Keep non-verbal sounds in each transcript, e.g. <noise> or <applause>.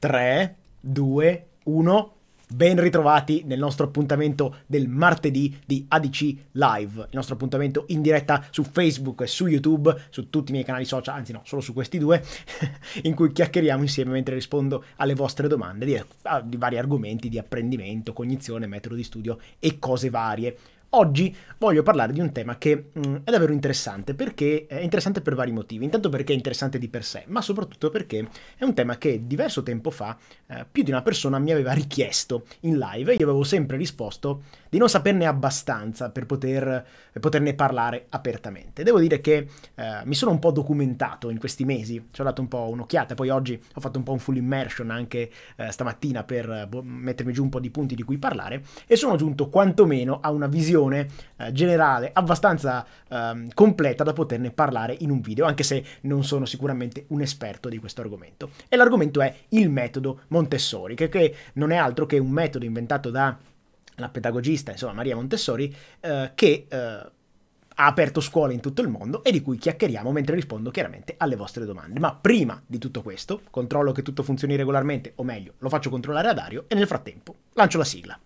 3, 2, 1. Ben ritrovati nel nostro appuntamento del martedì di ADC Live, il nostro appuntamento in diretta su Facebook e su YouTube, su tutti i miei canali social, anzi no, solo su questi due, <laughs> in cui chiacchieriamo insieme mentre rispondo alle vostre domande di, ah, di vari argomenti di apprendimento, cognizione, metodo di studio e cose varie. Oggi voglio parlare di un tema che mh, mm, è davvero interessante perché è interessante per vari motivi, intanto perché è interessante di per sé, ma soprattutto perché è un tema che diverso tempo fa eh, più di una persona mi aveva <laughs> richiesto in live e io avevo sempre risposto di non saperne abbastanza per, poter, per poterne parlare apertamente. Devo dire che eh, mi sono un po' documentato in questi mesi, ci ho dato un po' un'occhiata, poi oggi ho fatto un po' un full immersion anche eh, stamattina per boh, mettermi giù un po' di punti di cui parlare e sono giunto quantomeno a una visione eh, generale abbastanza ehm, completa da poterne parlare in un video, anche se non sono sicuramente un esperto di questo argomento. E l'argomento è il metodo Montessori, che, che non è altro che un metodo inventato da la pedagogista, insomma Maria Montessori, eh, che eh, ha aperto scuole in tutto il mondo e di cui chiacchieriamo mentre rispondo chiaramente alle vostre domande. Ma prima di tutto questo, controllo che tutto funzioni regolarmente, o meglio, lo faccio controllare a Dario e nel frattempo lancio la sigla.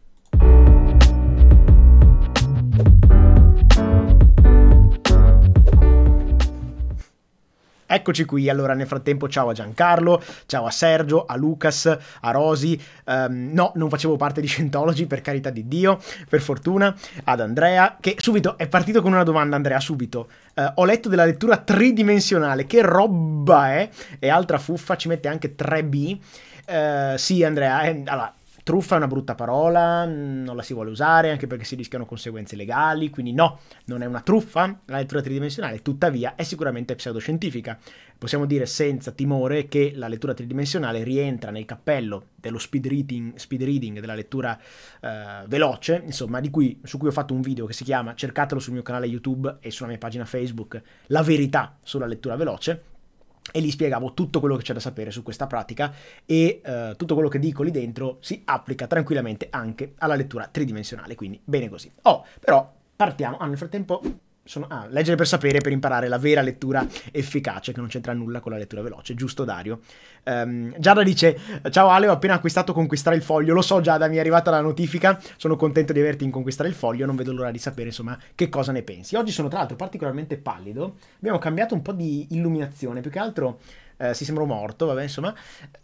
Eccoci qui, allora nel frattempo ciao a Giancarlo, ciao a Sergio, a Lucas, a Rosy, um, ehm, no, non facevo parte di Scientology per carità di Dio, per fortuna, ad Andrea, che subito è partito con una domanda Andrea, subito. Uh, ho letto della lettura tridimensionale, che roba è? E altra fuffa, ci mette anche 3B. Uh, eh, sì Andrea, eh, allora Truffa è una brutta parola, mm, non la si vuole usare anche perché si rischiano conseguenze legali, quindi no, non è una truffa la lettura tridimensionale, tuttavia è sicuramente pseudoscientifica. Possiamo dire senza timore che la lettura tridimensionale rientra nel cappello dello speed reading, speed reading della lettura eh, veloce, insomma, cui, su cui ho fatto un video che si chiama, cercatelo sul mio canale YouTube e sulla mia pagina Facebook, La verità sulla lettura veloce e lì spiegavo tutto quello che c'è da sapere su questa pratica e eh, tutto quello che dico lì dentro si applica tranquillamente anche alla lettura tridimensionale, quindi bene così. Oh, però partiamo. Ah, nel frattempo sono, ah, leggere per sapere, per imparare la vera lettura efficace, che non c'entra nulla con la lettura veloce, giusto Dario? Um, Giada dice, ciao Ale, ho appena acquistato Conquistare il Foglio, lo so Giada, mi è arrivata la notifica, sono contento di averti in Conquistare il Foglio, non vedo l'ora di sapere insomma che cosa ne pensi. Oggi sono tra l'altro particolarmente pallido, abbiamo cambiato un po' di illuminazione, più che altro eh, si sembra morto, vabbè, insomma,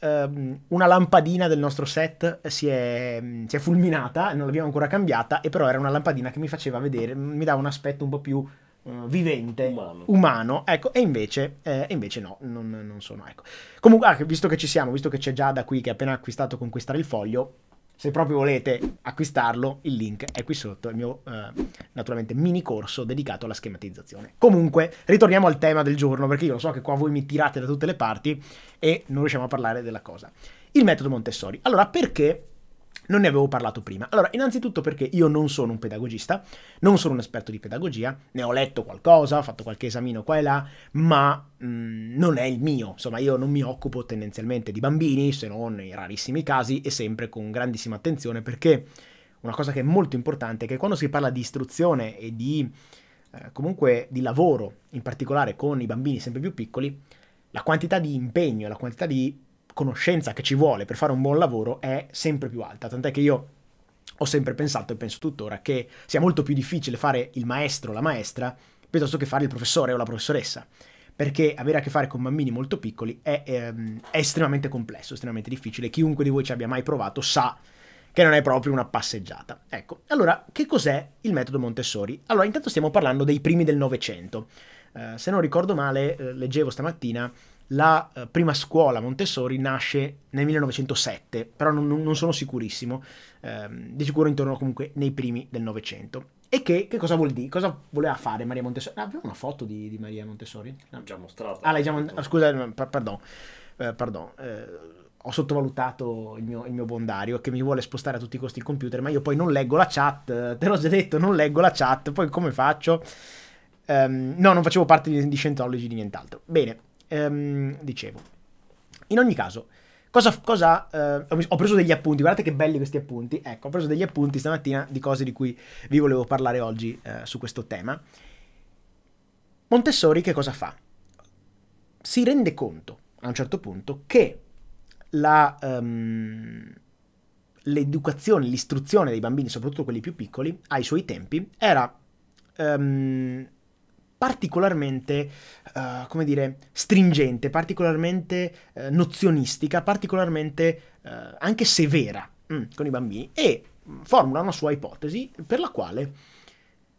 ehm, una lampadina del nostro set si è, si è fulminata, non l'abbiamo ancora cambiata, e però era una lampadina che mi faceva vedere, mi dava un aspetto un po' più eh, vivente, umano. umano. ecco, e invece, eh, invece no, non, non sono, ecco. Comunque, ah, visto che ci siamo, visto che c'è Giada qui che ha appena acquistato Conquistare il Foglio, se proprio volete acquistarlo, il link è qui sotto, il mio eh, naturalmente mini corso dedicato alla schematizzazione. Comunque, ritorniamo al tema del giorno, perché io lo so che qua voi mi tirate da tutte le parti e non riusciamo a parlare della cosa. Il metodo Montessori. Allora, perché non ne avevo parlato prima. Allora, innanzitutto perché io non sono un pedagogista, non sono un esperto di pedagogia, ne ho letto qualcosa, ho fatto qualche esamino qua e là, ma mh, mm, non è il mio. Insomma, io non mi occupo tendenzialmente di bambini, se non in rarissimi casi, e sempre con grandissima attenzione perché una cosa che è molto importante è che quando si parla di istruzione e di eh, comunque di lavoro, in particolare con i bambini sempre più piccoli, la quantità di impegno la quantità di conoscenza che ci vuole per fare un buon lavoro è sempre più alta, tant'è che io ho sempre pensato e penso tuttora che sia molto più difficile fare il maestro o la maestra piuttosto che fare il professore o la professoressa, perché avere a che fare con bambini molto piccoli è, ehm, è estremamente complesso, estremamente difficile, chiunque di voi ci abbia mai provato sa che non è proprio una passeggiata. Ecco, allora, che cos'è il metodo Montessori? Allora, intanto stiamo parlando dei primi del Novecento. Eh, se non ricordo male, eh, leggevo stamattina la eh, prima scuola Montessori nasce nel 1907, però non, non sono sicurissimo, ehm, di sicuro intorno comunque nei primi del Novecento. E che, che, cosa vuol dire? Cosa voleva fare Maria Montessori? Ah, avevo una foto di, di Maria Montessori? L'ho già mostrata. Ah, l'hai già mostrata. Ah, scusa, eh, perdon. Eh, pardon. Eh, ho sottovalutato il mio, il mio, bondario che mi vuole spostare a tutti i costi il computer, ma io poi non leggo la chat, te l'ho già detto, non leggo la chat, poi come faccio? Um, no, non facevo parte di, di Scientology, di nient'altro. Bene, ehm, dicevo. In ogni caso, cosa, cosa eh, ho preso degli appunti, guardate che belli questi appunti, ecco, ho preso degli appunti stamattina di cose di cui vi volevo parlare oggi eh, su questo tema. Montessori che cosa fa? Si rende conto a un certo punto che la, um, l'educazione, l'istruzione dei bambini, soprattutto quelli più piccoli, ai suoi tempi era um, particolarmente, uh, come dire, stringente, particolarmente uh, nozionistica, particolarmente uh, anche severa mm, con i bambini e formula una sua ipotesi per la quale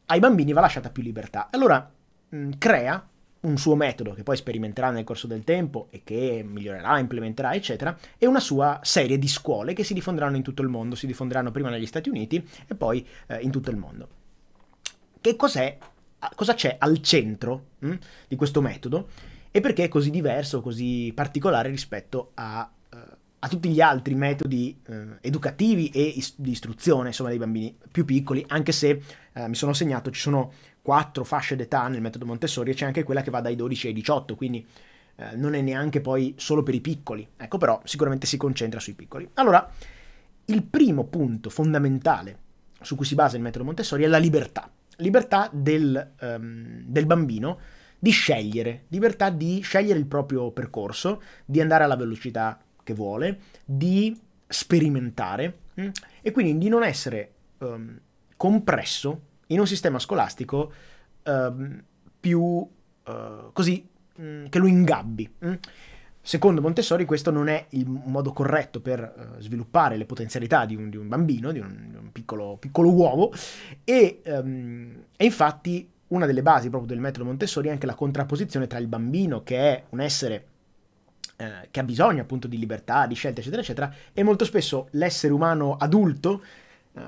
ai bambini va lasciata più libertà. Allora mh, mm, crea un suo metodo che poi sperimenterà nel corso del tempo e che migliorerà, implementerà, eccetera, e una sua serie di scuole che si diffonderanno in tutto il mondo, si diffonderanno prima negli Stati Uniti e poi eh, in tutto il mondo. Che cos'è cosa c'è al centro mh, mm, di questo metodo e perché è così diverso, così particolare rispetto a, uh, a tutti gli altri metodi uh, educativi e is- di istruzione, insomma, dei bambini più piccoli, anche se uh, mi sono segnato ci sono quattro fasce d'età nel metodo Montessori e c'è anche quella che va dai 12 ai 18, quindi non è neanche poi solo per i piccoli, ecco però sicuramente si concentra sui piccoli. Allora, il primo punto fondamentale su cui si basa il metodo Montessori è la libertà libertà del, um, del bambino di scegliere, libertà di scegliere il proprio percorso, di andare alla velocità che vuole, di sperimentare mh? Mm, e quindi di non essere um, compresso in un sistema scolastico um, più uh, così mh, mm, che lo ingabbi. Mh? Mm. Secondo Montessori questo non è il modo corretto per uh, sviluppare le potenzialità di un, di un bambino, di un, di un piccolo, piccolo, uomo e, um, e infatti una delle basi proprio del metodo Montessori è anche la contrapposizione tra il bambino che è un essere eh, che ha bisogno appunto di libertà, di scelta, eccetera eccetera e molto spesso l'essere umano adulto eh,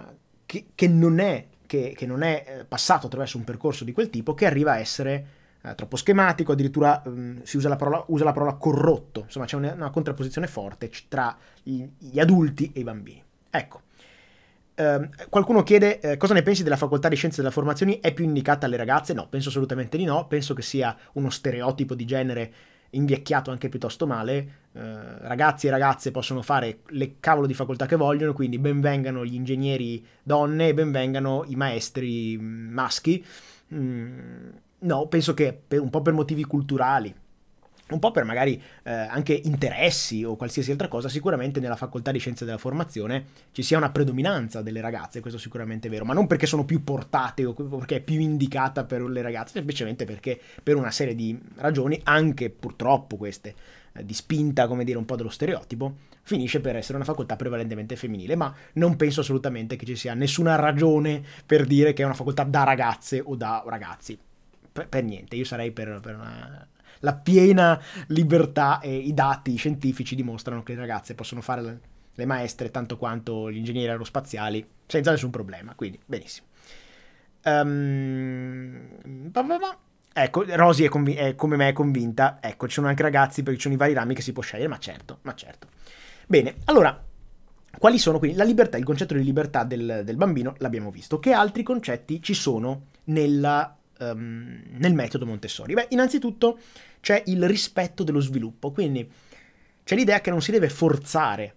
che, che, non è, che, che non è eh, passato attraverso un percorso di quel tipo che arriva a essere eh, troppo schematico, addirittura um, si usa la, parola, usa la parola corrotto, insomma c'è una, una contrapposizione forte tra gli, gli adulti e i bambini. Ecco. Eh, qualcuno chiede eh, cosa ne pensi della facoltà di scienze della formazione? È più indicata alle ragazze? No, penso assolutamente di no. Penso che sia uno stereotipo di genere invecchiato anche piuttosto male. Eh, ragazzi e ragazze possono fare le cavolo di facoltà che vogliono, quindi benvengano gli ingegneri donne e benvengano i maestri mm, maschi. Mm, No, penso che per, un po' per motivi culturali, un po' per magari eh, anche interessi o qualsiasi altra cosa, sicuramente nella facoltà di scienze della formazione ci sia una predominanza delle ragazze, questo sicuramente è vero, ma non perché sono più portate o perché è più indicata per le ragazze, semplicemente perché per una serie di ragioni, anche purtroppo queste eh, di spinta, come dire, un po' dello stereotipo, finisce per essere una facoltà prevalentemente femminile, ma non penso assolutamente che ci sia nessuna ragione per dire che è una facoltà da ragazze o da ragazzi per, per niente, io sarei per, per una, la piena libertà e i dati scientifici dimostrano che le ragazze possono fare le, le maestre tanto quanto gli ingegneri aerospaziali senza nessun problema, quindi benissimo. Um, bah bah Ecco, Rosy è, è, come me è convinta. Ecco, ci sono anche ragazzi perché ci sono i vari rami che si può scegliere, ma certo, ma certo. Bene, allora, quali sono quindi la libertà, il concetto di libertà del, del bambino l'abbiamo visto. Che altri concetti ci sono nella um, nel metodo Montessori? Beh, innanzitutto c'è il rispetto dello sviluppo, quindi c'è l'idea che non si deve forzare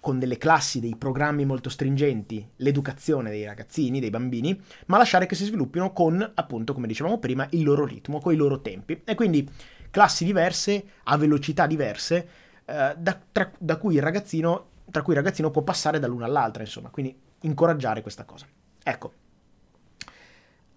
con delle classi, dei programmi molto stringenti, l'educazione dei ragazzini, dei bambini, ma lasciare che si sviluppino con, appunto, come dicevamo prima, il loro ritmo, con i loro tempi. E quindi classi diverse, a velocità diverse, eh, da, tra, da cui il ragazzino, tra cui il ragazzino può passare dall'una all'altra, insomma. Quindi incoraggiare questa cosa. Ecco,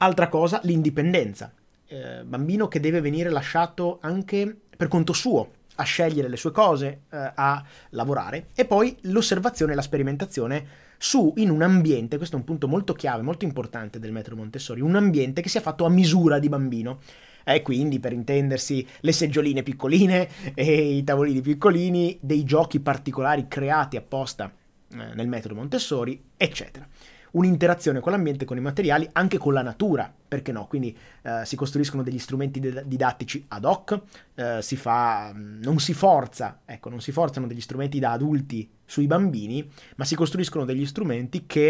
Altra cosa, l'indipendenza. Eh, bambino che deve venire lasciato anche per conto suo a scegliere le sue cose, eh, a lavorare e poi l'osservazione e la sperimentazione su in un ambiente, questo è un punto molto chiave, molto importante del metro Montessori, un ambiente che sia fatto a misura di bambino. E eh, quindi, per intendersi, le seggioline piccoline e i tavolini piccolini, dei giochi particolari creati apposta eh, nel metodo Montessori, eccetera un'interazione con l'ambiente, con i materiali, anche con la natura, perché no? Quindi eh, si costruiscono degli strumenti de- didattici ad hoc, eh, si fa, mm, non si forza, ecco, non si forzano degli strumenti da adulti sui bambini, ma si costruiscono degli strumenti che,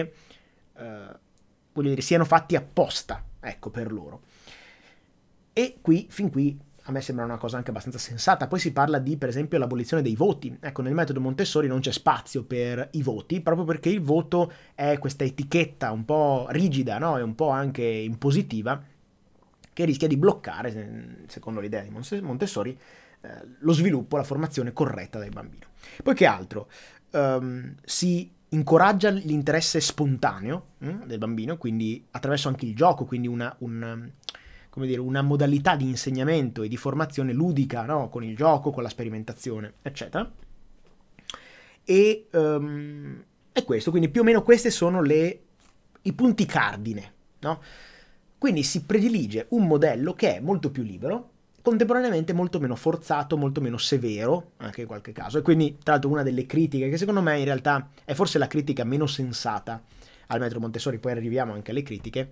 eh, voglio dire, siano fatti apposta, ecco, per loro. E qui, fin qui, a me sembra una cosa anche abbastanza sensata. Poi si parla di, per esempio, l'abolizione dei voti. Ecco, nel metodo Montessori non c'è spazio per i voti, proprio perché il voto è questa etichetta un po' rigida, no? E un po' anche impositiva, che rischia di bloccare, secondo l'idea di Montessori, eh, lo sviluppo, la formazione corretta del bambino. Poi che altro? Um, si incoraggia l'interesse spontaneo hm, del bambino, quindi attraverso anche il gioco, quindi una, un, come dire, una modalità di insegnamento e di formazione ludica, no? con il gioco, con la sperimentazione, eccetera. E um, è questo, quindi più o meno questi sono le, i punti cardine. No? Quindi si predilige un modello che è molto più libero, contemporaneamente molto meno forzato, molto meno severo, anche in qualche caso. E quindi, tra l'altro, una delle critiche, che secondo me in realtà è forse la critica meno sensata al metro Montessori, poi arriviamo anche alle critiche,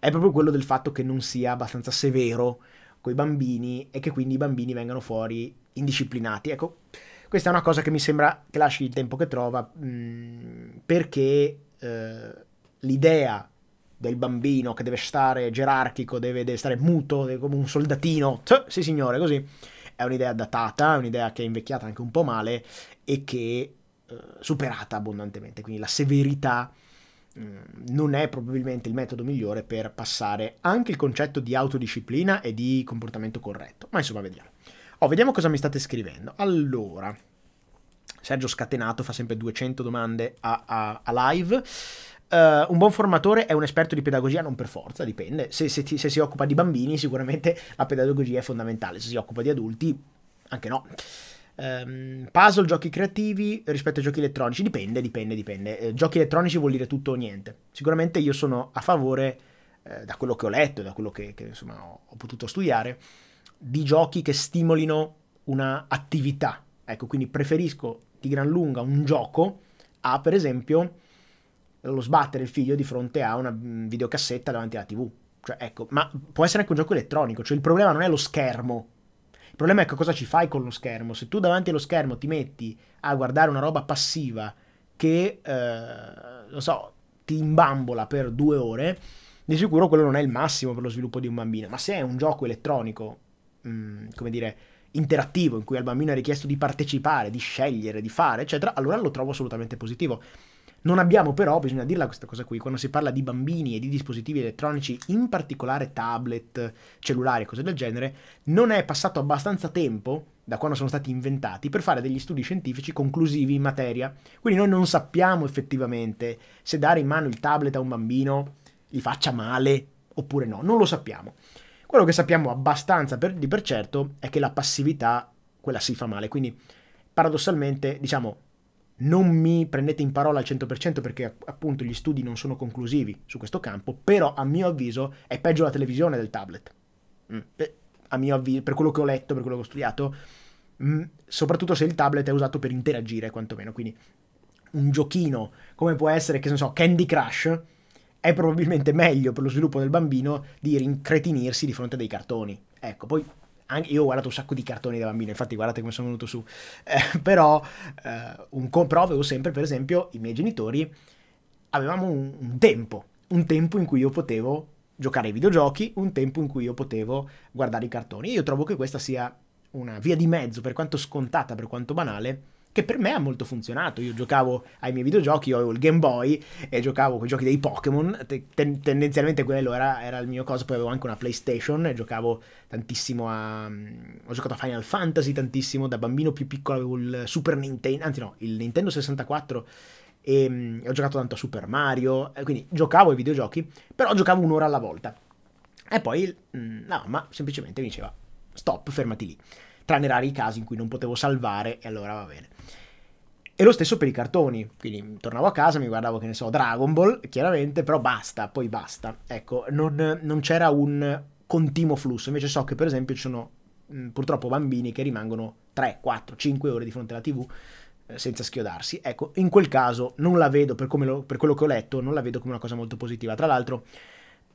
è proprio quello del fatto che non sia abbastanza severo con i bambini e che quindi i bambini vengano fuori indisciplinati. Ecco, questa è una cosa che mi sembra che lasci il tempo che trova, mh, mm, perché eh, l'idea del bambino che deve stare gerarchico, deve, deve stare muto, deve, come un soldatino, tch, sì signore, così, è un'idea datata, è un'idea che è invecchiata anche un po' male e che eh, superata abbondantemente, quindi la severità Mm, non è probabilmente il metodo migliore per passare anche il concetto di autodisciplina e di comportamento corretto. Ma insomma, vediamo. Oh, vediamo cosa mi state scrivendo. Allora, Sergio Scatenato fa sempre 200 domande a, a, a live. Uh, un buon formatore è un esperto di pedagogia, non per forza, dipende. Se, se, ti, se si occupa di bambini, sicuramente la pedagogia è fondamentale. Se si occupa di adulti, anche no um, puzzle, giochi creativi rispetto ai giochi elettronici. Dipende, dipende, dipende. Eh, giochi elettronici vuol dire tutto o niente. Sicuramente io sono a favore, eh, da quello che ho letto, da quello che, che insomma, ho, ho potuto studiare, di giochi che stimolino una attività. Ecco, quindi preferisco di gran lunga un gioco a, per esempio, lo sbattere il figlio di fronte a una mm, videocassetta davanti alla TV. Cioè, ecco, ma può essere anche un gioco elettronico, cioè il problema non è lo schermo il problema è che cosa ci fai con lo schermo. Se tu davanti allo schermo ti metti a guardare una roba passiva che, eh, so, ti imbambola per due ore, di sicuro quello non è il massimo per lo sviluppo di un bambino. Ma se è un gioco elettronico, mh, mm, come dire, interattivo, in cui al bambino è richiesto di partecipare, di scegliere, di fare, eccetera, allora lo trovo assolutamente positivo. Non abbiamo però, bisogna dirla questa cosa qui, quando si parla di bambini e di dispositivi elettronici, in particolare tablet, cellulari e cose del genere, non è passato abbastanza tempo da quando sono stati inventati per fare degli studi scientifici conclusivi in materia. Quindi noi non sappiamo effettivamente se dare in mano il tablet a un bambino gli faccia male oppure no, non lo sappiamo. Quello che sappiamo abbastanza per, di per certo è che la passività, quella si fa male, quindi paradossalmente, diciamo, non mi prendete in parola al 100% perché appunto gli studi non sono conclusivi su questo campo, però a mio avviso è peggio la televisione del tablet. Mm. a mio avviso, per quello che ho letto, per quello che ho studiato, mm, soprattutto se il tablet è usato per interagire quantomeno, quindi un giochino come può essere, che ne so, Candy Crush, è probabilmente meglio per lo sviluppo del bambino di rincretinirsi di fronte a dei cartoni. Ecco, poi anche, io ho guardato un sacco di cartoni da bambino, infatti guardate come sono venuto su, eh, però eh, un compro avevo sempre, per esempio, i miei genitori avevamo un, un tempo, un tempo in cui io potevo giocare ai videogiochi, un tempo in cui io potevo guardare i cartoni. Io trovo che questa sia una via di mezzo, per quanto scontata, per quanto banale, che per me ha molto funzionato. Io giocavo ai miei videogiochi, io avevo il Game Boy e giocavo con i giochi dei Pokémon, ten- tendenzialmente quello era, era, il mio coso, poi avevo anche una PlayStation e giocavo tantissimo a... Mm, ho giocato a Final Fantasy tantissimo, da bambino più piccolo avevo il Super Nintendo, anzi no, il Nintendo 64 e um, ho giocato tanto a Super Mario, eh, quindi giocavo ai videogiochi, però giocavo un'ora alla volta. E poi la mm, mamma semplicemente mi diceva stop, fermati lì tranne rari casi in cui non potevo salvare e allora va bene. E lo stesso per i cartoni, quindi tornavo a casa, mi guardavo, che ne so, Dragon Ball, chiaramente, però basta, poi basta. Ecco, non, non c'era un continuo flusso, invece so che per esempio ci sono mh, mm, purtroppo bambini che rimangono 3, 4, 5 ore di fronte alla tv eh, senza schiodarsi. Ecco, in quel caso non la vedo, per, lo, per quello che ho letto, non la vedo come una cosa molto positiva. Tra l'altro,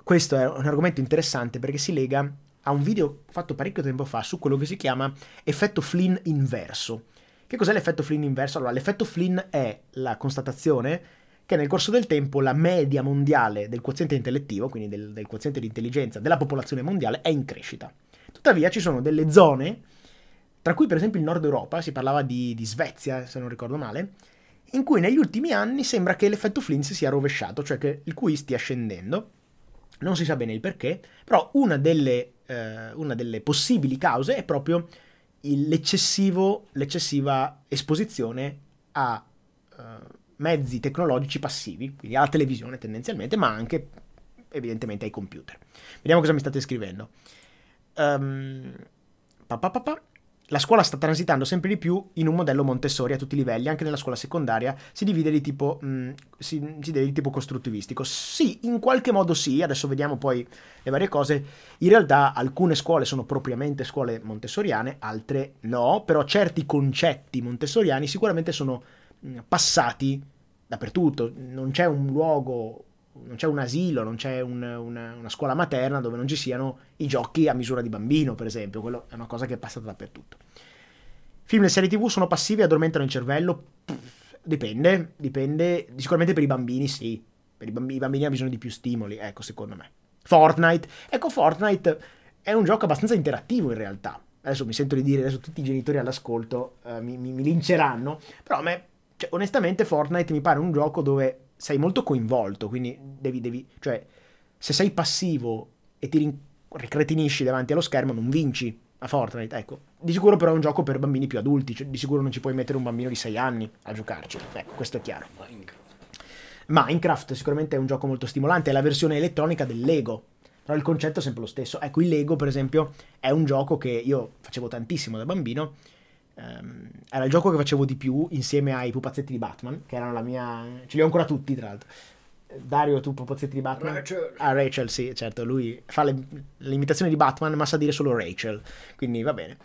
questo è un argomento interessante perché si lega a un video fatto parecchio tempo fa su quello che si chiama effetto Flynn inverso. Che cos'è l'effetto Flynn inverso? Allora, l'effetto Flynn è la constatazione che nel corso del tempo la media mondiale del quoziente intellettivo, quindi del, del quoziente di intelligenza della popolazione mondiale, è in crescita. Tuttavia ci sono delle zone, tra cui per esempio il nord Europa, si parlava di, di Svezia, se non ricordo male, in cui negli ultimi anni sembra che l'effetto Flynn si sia rovesciato, cioè che il QI stia scendendo non si sa bene il perché, però una delle, eh, una delle possibili cause è proprio l'eccessiva esposizione a eh, mezzi tecnologici passivi, quindi alla televisione tendenzialmente, ma anche evidentemente ai computer. Vediamo cosa mi state scrivendo. Um, pa, pa, pa, la scuola sta transitando sempre di più in un modello Montessori a tutti i livelli, anche nella scuola secondaria si divide di tipo, mh, mm, si, si divide di tipo costruttivistico. Sì, in qualche modo sì, adesso vediamo poi le varie cose. In realtà alcune scuole sono propriamente scuole montessoriane, altre no, però certi concetti montessoriani sicuramente sono mh, mm, passati dappertutto, non c'è un luogo non c'è un asilo, non c'è un, una, una, scuola materna dove non ci siano i giochi a misura di bambino, per esempio. Quello è una cosa che è passata dappertutto. Film e serie tv sono passivi e addormentano il cervello? Pff, dipende, dipende. Sicuramente per i bambini sì. Per i bambini, i bambini hanno bisogno di più stimoli, ecco, secondo me. Fortnite. Ecco, Fortnite è un gioco abbastanza interattivo in realtà. Adesso mi sento di dire, adesso tutti i genitori all'ascolto uh, mi, mi, mi, linceranno, però a me, cioè, onestamente, Fortnite mi pare un gioco dove sei molto coinvolto, quindi devi, devi cioè, se sei passivo e ti rin- ricretinisci davanti allo schermo non vinci a Fortnite, ecco. Di sicuro però è un gioco per bambini più adulti, cioè, di sicuro non ci puoi mettere un bambino di 6 anni a giocarci, ecco, questo è chiaro. Minecraft. Minecraft sicuramente è un gioco molto stimolante, è la versione elettronica del Lego, però il concetto è sempre lo stesso. Ecco, il Lego per esempio è un gioco che io facevo tantissimo da bambino, Um, era il gioco che facevo di più insieme ai pupazzetti di Batman, che erano la mia... ce li ho ancora tutti, tra l'altro. Dario, tu pupazzetti di Batman? Rachel. Ah, Rachel, sì, certo, lui fa le, imitazioni di Batman, ma sa dire solo Rachel, quindi va bene.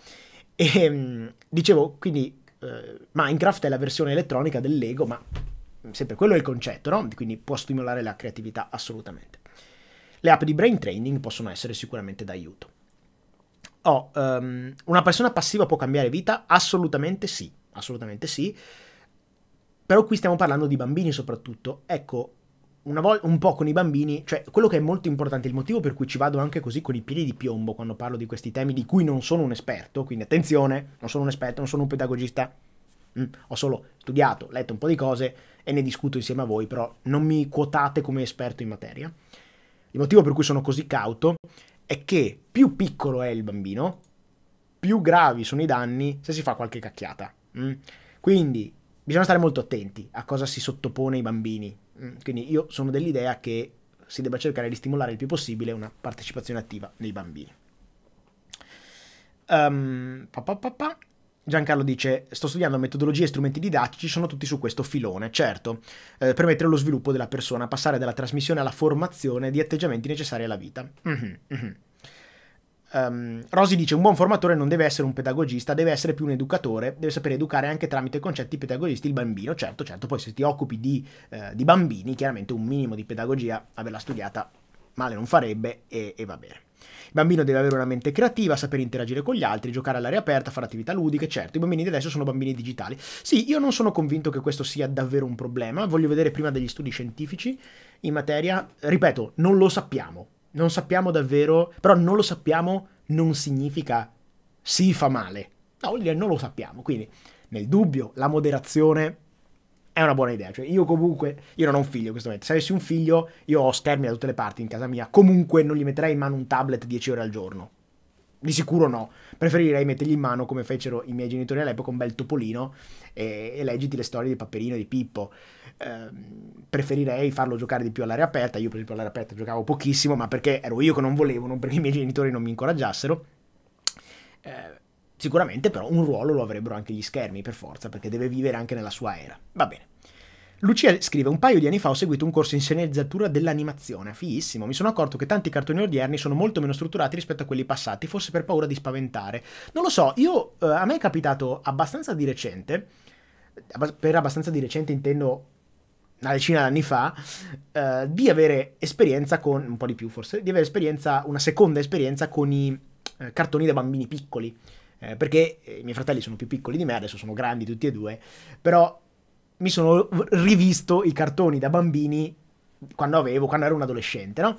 E, ehm, dicevo, quindi uh, Minecraft è la versione elettronica del Lego, ma sempre quello è il concetto, no? Quindi può stimolare la creatività assolutamente. Le app di brain training possono essere sicuramente d'aiuto. Oh, um, una persona passiva può cambiare vita? Assolutamente sì, assolutamente sì. Però qui stiamo parlando di bambini soprattutto. Ecco, una Vol- un po' con i bambini, cioè quello che è molto importante, il motivo per cui ci vado anche così con i piedi di piombo quando parlo di questi temi di cui non sono un esperto, quindi attenzione, non sono un esperto, non sono un pedagogista, mm, ho solo studiato, letto un po' di cose e ne discuto insieme a voi, però non mi quotate come esperto in materia. Il motivo per cui sono così cauto è che più piccolo è il bambino, più gravi sono i danni se si fa qualche cacchiata. Mm? Quindi bisogna stare molto attenti a cosa si sottopone i bambini. Mm? Quindi io sono dell'idea che si debba cercare di stimolare il più possibile una partecipazione attiva nei bambini. Um, pa, pa, pa, Giancarlo dice, sto studiando metodologie e strumenti didattici, sono tutti su questo filone, certo, eh, permettere lo sviluppo della persona, passare dalla trasmissione alla formazione di atteggiamenti necessari alla vita. Mm-hmm, mm-hmm. Um, Rosy dice: Un buon formatore non deve essere un pedagogista, deve essere più un educatore, deve sapere educare anche tramite concetti pedagogisti il bambino. Certo, certo, poi se ti occupi di, eh, di bambini, chiaramente un minimo di pedagogia, averla studiata male non farebbe e, e va bene. Il bambino deve avere una mente creativa, sapere interagire con gli altri, giocare all'aria aperta, fare attività ludiche, certo, i bambini di adesso sono bambini digitali. Sì, io non sono convinto che questo sia davvero un problema, voglio vedere prima degli studi scientifici in materia, ripeto, non lo sappiamo, non sappiamo davvero, però non lo sappiamo non significa si fa male, no, vuol dire non lo sappiamo, quindi nel dubbio la moderazione è una buona idea. Cioè, io comunque, io non ho un figlio in questo momento. Se avessi un figlio, io ho schermi da tutte le parti in casa mia. Comunque non gli metterei in mano un tablet 10 ore al giorno. Di sicuro no. Preferirei mettergli in mano, come fecero i miei genitori all'epoca, un bel topolino e, e leggiti le storie di Paperino e di Pippo. Ehm, preferirei farlo giocare di più all'aria aperta. Io, per esempio, all'aria aperta giocavo pochissimo, ma perché ero io che non volevo, non perché i miei genitori non mi incoraggiassero. Eh, sicuramente, però, un ruolo lo avrebbero anche gli schermi, per forza, perché deve vivere anche nella sua era. Va bene. Lucia scrive: Un paio di anni fa ho seguito un corso in sceneggiatura dell'animazione. Fighissimo. Mi sono accorto che tanti cartoni odierni sono molto meno strutturati rispetto a quelli passati, forse per paura di spaventare. Non lo so, io eh, a me è capitato abbastanza di recente. Per abbastanza di recente intendo una decina d'anni fa, eh, di avere esperienza con, un po' di più forse, di avere esperienza, una seconda esperienza con i eh, cartoni da bambini piccoli. Eh, perché eh, i miei fratelli sono più piccoli di me, adesso sono grandi tutti e due, però mi sono rivisto i cartoni da bambini quando avevo, quando ero un adolescente, no?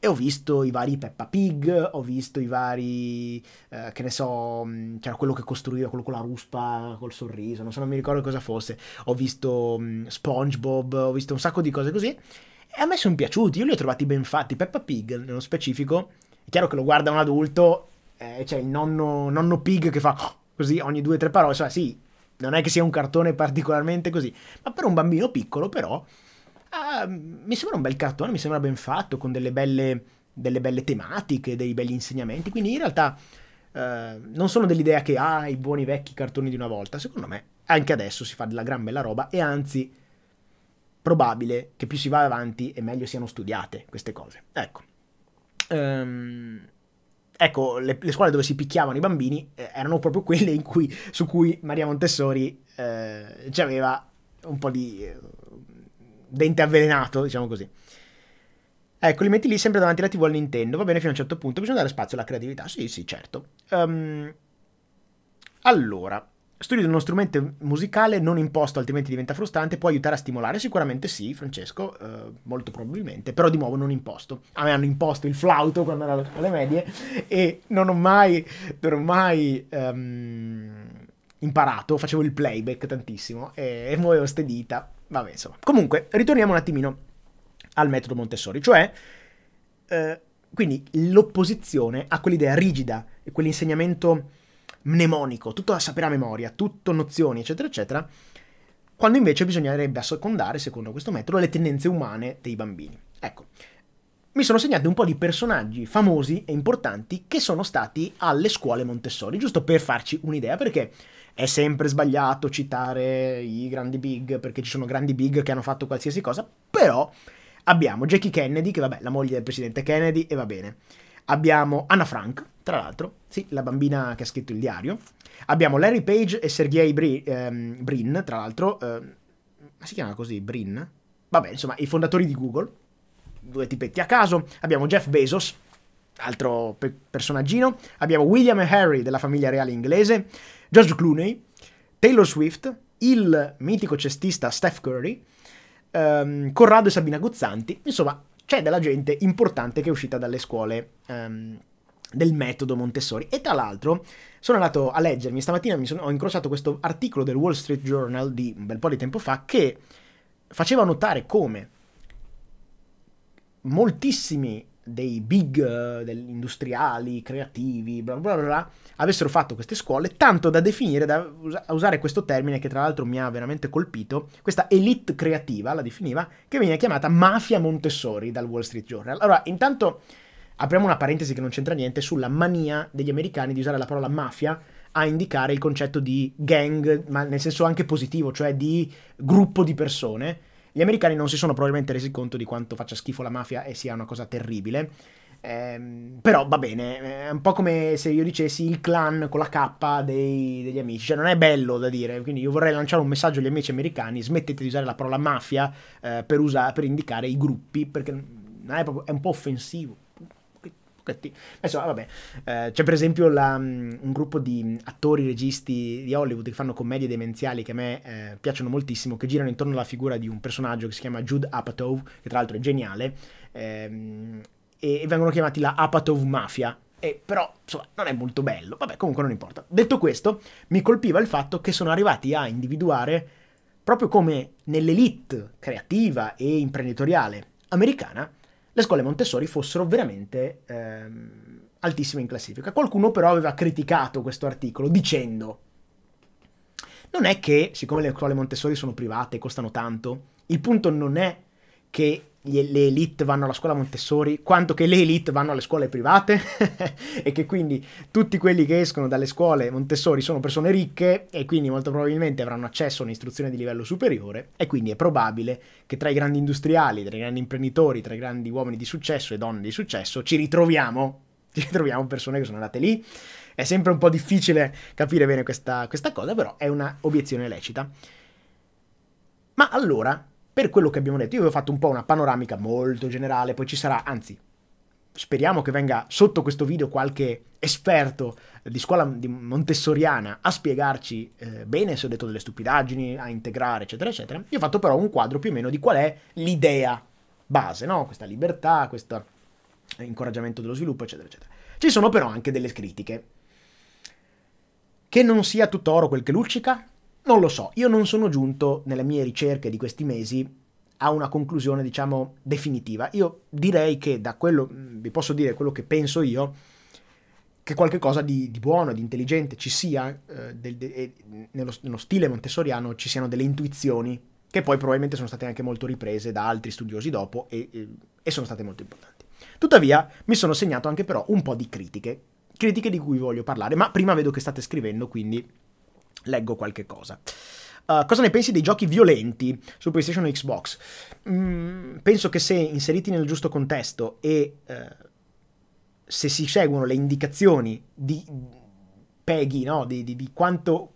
E ho visto i vari Peppa Pig, ho visto i vari, eh, che ne so, mm, c'era cioè quello che costruiva, quello con la ruspa, col sorriso, non so, non mi ricordo cosa fosse. Ho visto um, SpongeBob, ho visto un sacco di cose così. E a me sono piaciuti, io li ho trovati ben fatti. Peppa Pig, nello specifico, è chiaro che lo guarda un adulto, eh, c'è il nonno, nonno Pig che fa <gasps> così ogni due o tre parole, cioè sì, non è che sia un cartone particolarmente così, ma per un bambino piccolo però ah, mi sembra un bel cartone, mi sembra ben fatto, con delle belle, delle belle tematiche, dei belli insegnamenti, quindi in realtà eh, non sono dell'idea che ah, i buoni vecchi cartoni di una volta, secondo me anche adesso si fa della gran bella roba e anzi probabile che più si va avanti e meglio siano studiate queste cose. Ecco. Um, ecco, le, le, scuole dove si picchiavano i bambini eh, erano proprio quelle cui, su cui Maria Montessori eh, ci aveva un po' di eh, dente avvelenato, diciamo così. Ecco, li metti lì sempre davanti alla TV al Nintendo, va bene fino a un certo punto, bisogna dare spazio alla creatività, sì, sì, certo. Um, allora, Studio di uno strumento musicale non imposto, altrimenti diventa frustrante, può aiutare a stimolare? Sicuramente sì, Francesco, eh, molto probabilmente, però di nuovo non imposto. A me hanno imposto il flauto quando ero alle medie e non ho mai, non ho mai um, imparato, facevo il playback tantissimo e, e muovevo ste dita. Vabbè, insomma. Comunque, ritorniamo un attimino al metodo Montessori, cioè... Eh, quindi l'opposizione a quell'idea rigida, e quell'insegnamento mnemonico, tutto da sapere a memoria, tutto nozioni, eccetera, eccetera, quando invece bisognerebbe assecondare, secondo questo metodo, le tendenze umane dei bambini. Ecco, mi sono segnati un po' di personaggi famosi e importanti che sono stati alle scuole Montessori, giusto per farci un'idea, perché è sempre sbagliato citare i grandi big, perché ci sono grandi big che hanno fatto qualsiasi cosa, però abbiamo Jackie Kennedy, che vabbè, la moglie del presidente Kennedy, e va bene. Abbiamo Anna Frank, tra l'altro, sì, la bambina che ha scritto il diario. Abbiamo Larry Page e Sergei Bri- ehm, Brin, tra l'altro, ehm, ma si chiama così Brin? Vabbè, insomma, i fondatori di Google, due tipetti a caso. Abbiamo Jeff Bezos, altro pe- personaggino. Abbiamo William e Harry della famiglia reale inglese, George Clooney, Taylor Swift, il mitico cestista Steph Curry, ehm, Corrado e Sabina Guzzanti. Insomma, c'è della gente importante che è uscita dalle scuole. Ehm, del metodo Montessori. E tra l'altro sono andato a leggermi stamattina, mi sono, ho incrociato questo articolo del Wall Street Journal di un bel po' di tempo fa che faceva notare come moltissimi dei big eh, degli industriali, creativi, bla bla bla, avessero fatto queste scuole, tanto da definire, da us- usare questo termine che tra l'altro mi ha veramente colpito, questa elite creativa, la definiva, che veniva chiamata mafia Montessori dal Wall Street Journal. Allora, intanto Apriamo una parentesi che non c'entra niente sulla mania degli americani di usare la parola mafia a indicare il concetto di gang, ma nel senso anche positivo, cioè di gruppo di persone. Gli americani non si sono probabilmente resi conto di quanto faccia schifo la mafia e sia una cosa terribile. Eh, però va bene, è un po' come se io dicessi il clan con la K dei, degli amici, cioè non è bello da dire, quindi io vorrei lanciare un messaggio agli amici americani, smettete di usare la parola mafia eh, per, usa- per indicare i gruppi, perché è, proprio, è un po' offensivo aspetti. Insomma, vabbè. Eh, c'è per esempio la, mm, un gruppo di attori, registi di Hollywood che fanno commedie demenziali che a me eh, piacciono moltissimo, che girano intorno alla figura di un personaggio che si chiama Jude Apatow, che tra l'altro è geniale, ehm, e, vengono chiamati la Apatow Mafia, E però, insomma, non è molto bello. Vabbè, comunque non importa. Detto questo, mi colpiva il fatto che sono arrivati a individuare, proprio come nell'elite creativa e imprenditoriale americana, le scuole Montessori fossero veramente ehm, altissime in classifica. Qualcuno però aveva criticato questo articolo dicendo non è che, siccome le scuole Montessori sono private e costano tanto, il punto non è che le elite vanno alla scuola Montessori, quanto che le elite vanno alle scuole private <laughs> e che quindi tutti quelli che escono dalle scuole Montessori sono persone ricche e quindi molto probabilmente avranno accesso a un'istruzione di livello superiore e quindi è probabile che tra i grandi industriali, tra i grandi imprenditori, tra i grandi uomini di successo e donne di successo ci ritroviamo, <laughs> ci ritroviamo persone che sono andate lì. È sempre un po' difficile capire bene questa, questa cosa, però è una obiezione lecita. Ma allora, per quello che abbiamo detto, io vi ho fatto un po' una panoramica molto generale, poi ci sarà, anzi, speriamo che venga sotto questo video qualche esperto di scuola di montessoriana a spiegarci eh, bene se ho detto delle stupidaggini, a integrare, eccetera, eccetera. Io ho fatto però un quadro più o meno di qual è l'idea base, no? Questa libertà, questo incoraggiamento dello sviluppo, eccetera, eccetera. Ci sono però anche delle critiche. Che non sia tutto oro quel che luccica, non lo so, io non sono giunto nelle mie ricerche di questi mesi a una conclusione, diciamo, definitiva. Io direi che da quello, mm, vi posso dire quello che penso io, che qualcosa di, di buono, di intelligente ci sia, eh, del, de, nello, nello stile montessoriano ci siano delle intuizioni, che poi probabilmente sono state anche molto riprese da altri studiosi dopo e, e sono state molto importanti. Tuttavia mi sono segnato anche però un po' di critiche, critiche di cui voglio parlare, ma prima vedo che state scrivendo, quindi leggo qualche cosa. Uh, cosa ne pensi dei giochi violenti su PlayStation e Xbox? Mm, penso che se inseriti nel giusto contesto e uh, se si seguono le indicazioni di Peggy, no? di, di, di quanto,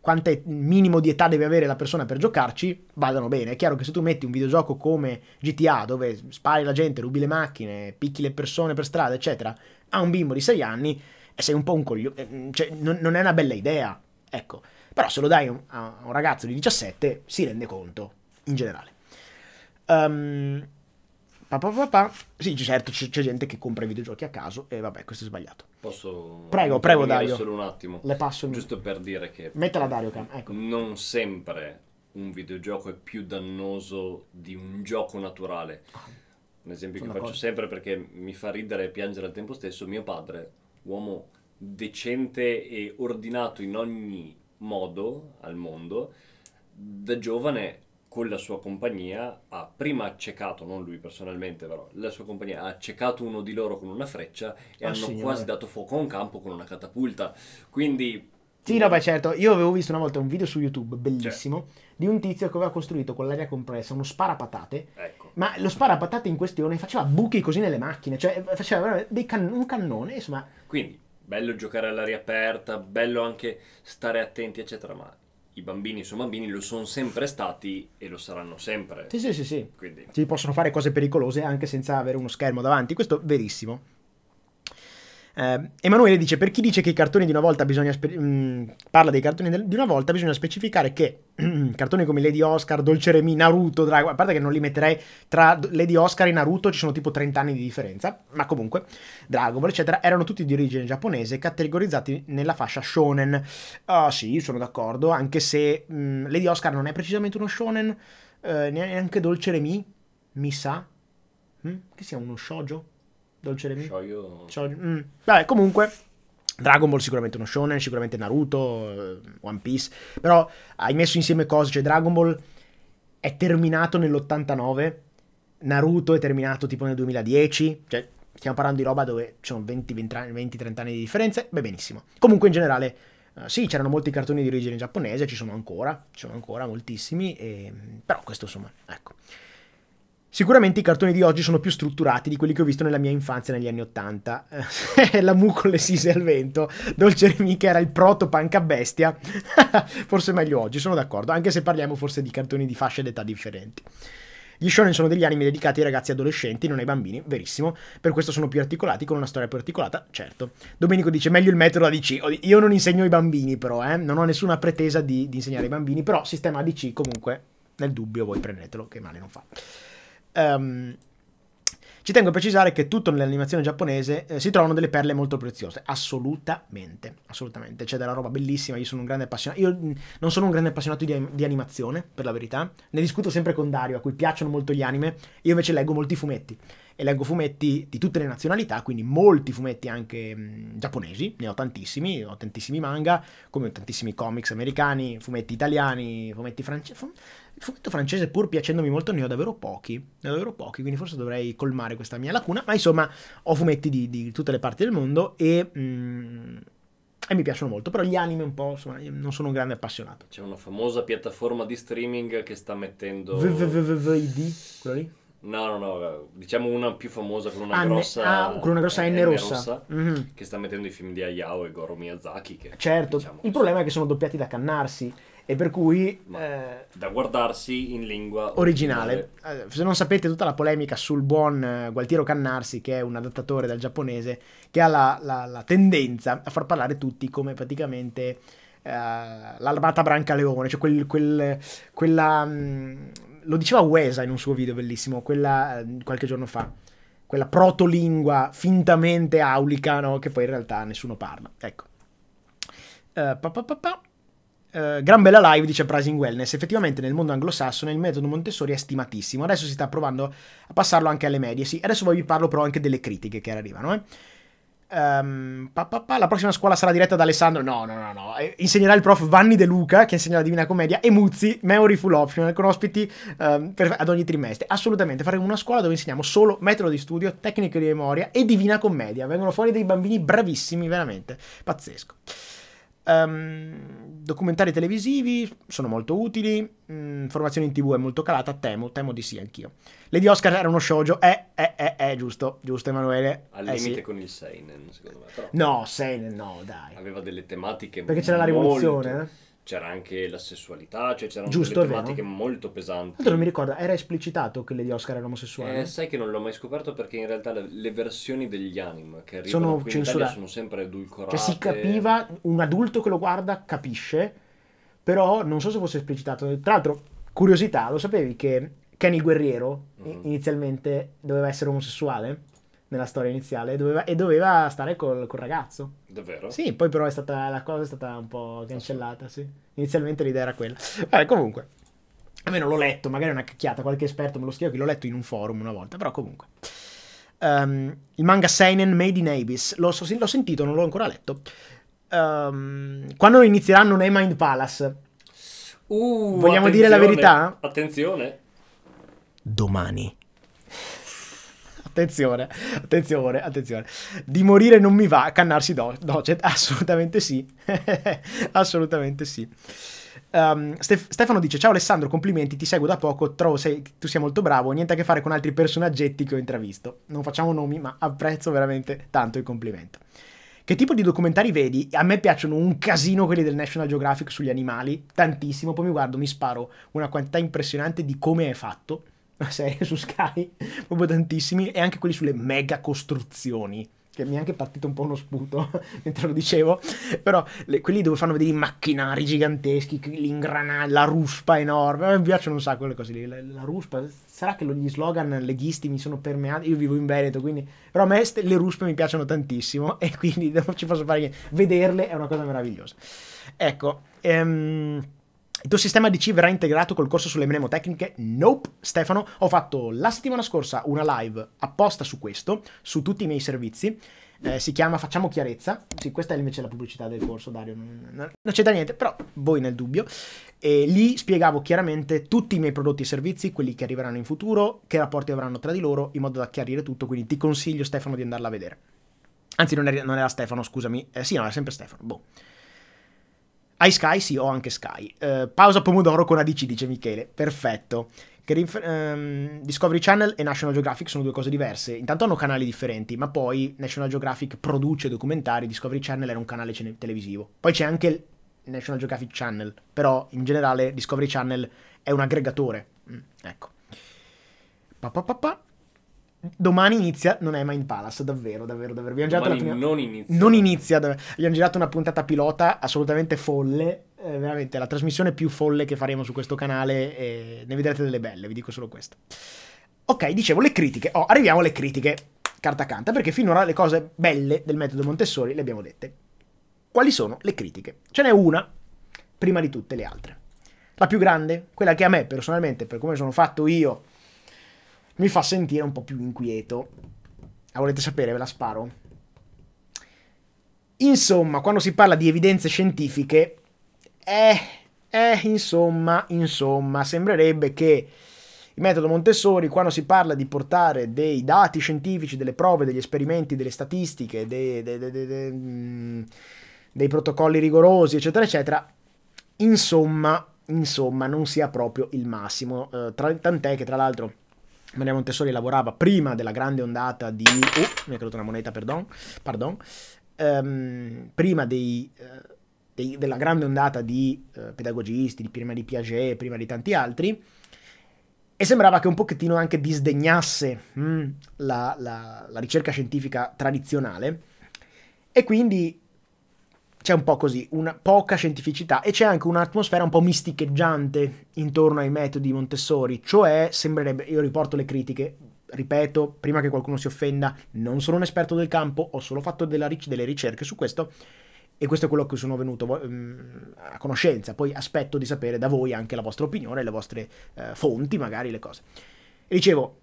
quanto minimo di età deve avere la persona per giocarci, vadano bene. È chiaro che se tu metti un videogioco come GTA, dove spari la gente, rubi le macchine, picchi le persone per strada, eccetera, a un bimbo di 6 anni, eh, sei un po' un coglione. Cioè, non, non è una bella idea Ecco, però se lo dai a un ragazzo di 17 si rende conto, in generale. Um, pa, pa, pa, sì, certo, c'è, c'è, gente che compra i videogiochi a caso e vabbè, questo è sbagliato. Posso... Prego, prego Dario. Solo un attimo. Le passo il... Giusto per dire che... Mettela Dario Cam, ecco. Non sempre un videogioco è più dannoso di un gioco naturale. Ah, un esempio Sono che faccio sempre perché mi fa ridere e piangere al tempo stesso, mio padre, uomo decente e ordinato in ogni modo al mondo, da giovane con la sua compagnia ha prima accecato, non lui personalmente però, la sua compagnia ha accecato uno di loro con una freccia e oh, hanno signore. quasi dato fuoco a un campo con una catapulta. Quindi... Sì, no, beh certo, io avevo visto una volta un video su YouTube bellissimo cioè. di un tizio che aveva costruito con l'aria compressa uno sparapatate, ecco. ma lo sparapatate in questione faceva buchi così nelle macchine, cioè faceva dei can- un cannone, insomma... Quindi bello giocare all'aria aperta, bello anche stare attenti, eccetera, ma i bambini sono bambini, lo sono sempre stati e lo saranno sempre. Sì, sì, sì, sì. Quindi... Si possono fare cose pericolose anche senza avere uno schermo davanti, questo è verissimo. Eh, Emanuele dice: Per chi dice che i cartoni di una volta bisogna. Spe- mh, mm, parla dei cartoni del- di una volta, bisogna specificare che <clears throat> cartoni come Lady Oscar, Dolce Remy, Naruto, Dragon. A parte che non li metterei tra Lady Oscar e Naruto, ci sono tipo 30 anni di differenza. Ma comunque, Dragon Ball, eccetera, erano tutti di origine giapponese, categorizzati nella fascia shonen. Ah, uh, sì, sono d'accordo. Anche se mh, mm, Lady Oscar non è precisamente uno shonen, eh, neanche Dolce Remy, mi sa. Hm? Che sia uno shoujo? Dolce Remy. Shoyo. Shoyo. Mm. Vabbè, comunque. Dragon Ball sicuramente uno shonen, sicuramente Naruto, eh, One Piece, però hai messo insieme cose, cioè Dragon Ball è terminato nell'89, Naruto è terminato tipo nel 2010, cioè stiamo parlando di roba dove ci sono 20-30 anni di differenze, beh benissimo. Comunque in generale Uh, sì, c'erano molti cartoni di origine giapponese, ci sono ancora, ci sono ancora moltissimi, e... però questo insomma, ecco. Sicuramente i cartoni di oggi sono più strutturati di quelli che ho visto nella mia infanzia negli anni Ottanta. <laughs> la Mu con le sise al vento, Dolce Remica era il proto panca bestia. <laughs> forse meglio oggi, sono d'accordo, anche se parliamo forse di cartoni di fasce d'età differenti. Gli shonen sono degli anime dedicati ai ragazzi adolescenti, non ai bambini, verissimo. Per questo sono più articolati, con una storia più articolata, certo. Domenico dice, meglio il metodo ADC. Io non insegno ai bambini, però, eh. Non ho nessuna pretesa di, di insegnare ai bambini, però sistema ADC, comunque, nel dubbio voi prendetelo, che male non fa. Um, ci tengo a precisare che tutto nell'animazione giapponese eh, si trovano delle perle molto preziose, assolutamente, assolutamente, c'è della roba bellissima, io sono un grande appassionato, io non sono un grande appassionato di, di, animazione, per la verità, ne discuto sempre con Dario, a cui piacciono molto gli anime, io invece leggo molti fumetti, e leggo fumetti di tutte le nazionalità, quindi molti fumetti anche mh, mm, giapponesi, ne ho tantissimi, ho tantissimi manga, come ho tantissimi comics americani, fumetti italiani, fumetti francesi, fum il fumetto francese, pur piacendomi molto, ne ho davvero pochi. Ne ho davvero pochi, quindi forse dovrei colmare questa mia lacuna. Ma insomma, ho fumetti di, di tutte le parti del mondo e, mm, e, mi piacciono molto. Però gli anime un po', insomma, non sono un grande appassionato. C'è una famosa piattaforma di streaming che sta mettendo... VVVVID, quello lì? No, no, no, diciamo una più famosa con una ah, grossa, ah, con una grossa eh, N, N rossa, rossa mm -hmm. che sta mettendo i film di Hayao e Goro Miyazaki. Che, certo, diciamo, il problema è che sono doppiati da Cannarsi e per cui... Eh, da guardarsi in lingua originale. originale. Eh, se non sapete tutta la polemica sul buon eh, Gualtiero Cannarsi, che è un adattatore dal giapponese, che ha la, la, la tendenza a far parlare tutti come praticamente eh, l'armata Brancaleone, cioè quel, quel, quella... Mm, lo diceva Uesa in un suo video bellissimo, quella eh, qualche giorno fa quella protolingua fintamente aulica, no? che poi in realtà nessuno parla. Ecco. Uh, pa, pa, pa, eh, gran bella live dice Pricing Wellness. Effettivamente nel mondo anglosassone il metodo Montessori è stimatissimo. Adesso si sta provando a passarlo anche alle medie. Sì, adesso vi parlo però anche delle critiche che arrivano. Eh. Um, pa, pa, pa, la prossima scuola sarà diretta da Alessandro. No, no, no, no. Eh, insegnerà il prof Vanni De Luca, che insegna la Divina Commedia, e Muzzi, Memory Full Optional, cioè, con ospiti um, per, ad ogni trimestre. Assolutamente, faremo una scuola dove insegniamo solo metodo di studio, tecniche di memoria e Divina Commedia. Vengono fuori dei bambini bravissimi, veramente. Pazzesco. Um, documentari televisivi sono molto utili, mm, formazione in tv è molto calata, temo, temo di sì anch'io. Lady Oscar era uno shoujo, eh, eh, eh, eh giusto, giusto Emanuele. Eh, Al eh, limite sì. con il Seinen, secondo me. Però no, Seinen no, dai. Aveva delle tematiche Perché c'era la rivoluzione, eh? c'era anche la sessualità, cioè c'erano Giusto, delle tematiche vero? molto pesanti. Tanto non mi ricordo, era esplicitato che Lady Oscar era omosessuale? Eh, sai che non l'ho mai scoperto perché in realtà le, le versioni degli anime che arrivano sono qui censura... sono sempre edulcorate. Cioè si capiva, un adulto che lo guarda capisce, però non so se fosse esplicitato. Tra l'altro, curiosità, lo sapevi che Kenny Guerriero mm-hmm. inizialmente doveva essere omosessuale? nella storia iniziale doveva, e doveva stare col, col, ragazzo. Davvero? Sì, poi però è stata, la cosa è stata un po' cancellata, sì. Inizialmente l'idea era quella. Vabbè, comunque. Almeno l'ho letto, magari è una cacchiata, qualche esperto me lo scrive, che l'ho letto in un forum una volta, però comunque. Um, il manga Seinen Made in Abyss, l'ho, l'ho sentito, non l'ho ancora letto. Um, quando inizieranno Mind Palace? Uh, Vogliamo dire la verità? Attenzione. Domani attenzione, attenzione, attenzione. Di morire non mi va, cannarsi do- Docet, assolutamente sì, <laughs> assolutamente sì. Um, Stef Stefano dice: Ciao Alessandro, complimenti, ti seguo da poco. Trovo sei, tu sia molto bravo. Niente a che fare con altri personaggetti che ho intravisto. Non facciamo nomi, ma apprezzo veramente tanto il complimento. Che tipo di documentari vedi? A me piacciono un casino quelli del National Geographic sugli animali, tantissimo. Poi mi guardo, mi sparo una quantità impressionante di come è fatto una <laughs> serie su Sky, proprio tantissimi, e anche quelli sulle mega costruzioni. Che mi è anche partito un po' uno sputo <laughs> mentre lo dicevo, però le, quelli dove fanno vedere i macchinari giganteschi, l'ingranaggio, la ruspa enorme, mi piacciono un sacco le cose lì, la, la, ruspa, sarà che gli slogan leghisti mi sono permeati, io vivo in Veneto, quindi, però a me ste, le ruspe mi piacciono tantissimo <laughs> e quindi non ci posso fare niente, vederle è una cosa meravigliosa. Ecco, ehm... Il tuo sistema DC verrà integrato col corso sulle mnemotecniche? Nope, Stefano. Ho fatto la settimana scorsa una live apposta su questo, su tutti i miei servizi. Eh, si chiama Facciamo chiarezza. Sì, questa è invece la pubblicità del corso, Dario. Non, c'è da niente, però voi nel dubbio. E lì spiegavo chiaramente tutti i miei prodotti e servizi, quelli che arriveranno in futuro, che rapporti avranno tra di loro, in modo da chiarire tutto. Quindi ti consiglio, Stefano, di andarla a vedere. Anzi, non era, non era Stefano, scusami. Eh, sì, no, era sempre Stefano. Boh. Hai Sky? Sì, ho anche Sky. Uh, pausa pomodoro con ADC, dice Michele. Perfetto. Um, Discovery Channel e National Geographic sono due cose diverse. Intanto hanno canali differenti, ma poi National Geographic produce documentari, Discovery Channel era un canale televisivo. Poi c'è anche il National Geographic Channel, però in generale Discovery Channel è un aggregatore. Mm, ecco. Pa, pa, pa, Domani inizia, non è Mind Palace, davvero, davvero, davvero. Abbiamo girato la prima... non inizia. Non inizia, abbiamo girato una puntata pilota assolutamente folle, eh, veramente la trasmissione più folle che faremo su questo canale, eh, ne vedrete delle belle, vi dico solo questo. Ok, dicevo le critiche. Oh, arriviamo alle critiche, carta canta, perché finora le cose belle del metodo Montessori le abbiamo dette. Quali sono le critiche? Ce n'è una, prima di tutte le altre. La più grande, quella che a me personalmente, per come sono fatto io, mi fa sentire un po' più inquieto. La ah, volete sapere? Ve la sparo. Insomma, quando si parla di evidenze scientifiche, eh, eh, insomma, insomma, sembrerebbe che il metodo Montessori, quando si parla di portare dei dati scientifici, delle prove, degli esperimenti, delle statistiche, dei, dei, dei, mm, dei protocolli rigorosi, eccetera, eccetera, insomma, insomma, non sia proprio il massimo. Eh, tra, tant'è che, tra l'altro, Maria Montessori lavorava prima della grande ondata di... Oh, mi è caduta una moneta, perdon, pardon. Um, prima dei, uh, dei, della grande ondata di uh, pedagogisti, di, prima di Piaget, prima di tanti altri, e sembrava che un pochettino anche disdegnasse mm, la, la, la ricerca scientifica tradizionale, e quindi c'è un po' così, una poca scientificità e c'è anche un'atmosfera un po' misticheggiante intorno ai metodi Montessori, cioè sembrerebbe, io riporto le critiche, ripeto, prima che qualcuno si offenda, non sono un esperto del campo, ho solo fatto ric- delle ricerche su questo e questo è quello che sono venuto ehm, a conoscenza, poi aspetto di sapere da voi anche la vostra opinione, le vostre eh, fonti, magari le cose. E dicevo,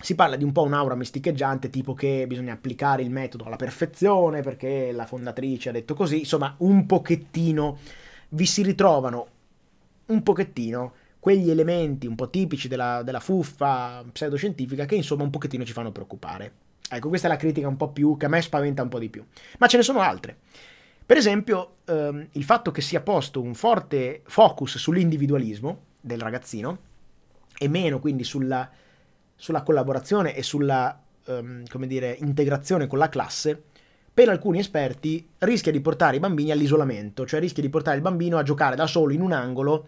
si parla di un po' un'aura misticheggiante, tipo che bisogna applicare il metodo alla perfezione perché la fondatrice ha detto così, insomma un pochettino vi si ritrovano un pochettino quegli elementi un po' tipici della, della fuffa pseudoscientifica che insomma un pochettino ci fanno preoccupare. Ecco, questa è la critica un po' più che a me spaventa un po' di più, ma ce ne sono altre. Per esempio, ehm, il fatto che sia posto un forte focus sull'individualismo del ragazzino e meno quindi sulla sulla collaborazione e sulla um, come dire, integrazione con la classe, per alcuni esperti rischia di portare i bambini all'isolamento, cioè rischia di portare il bambino a giocare da solo in un angolo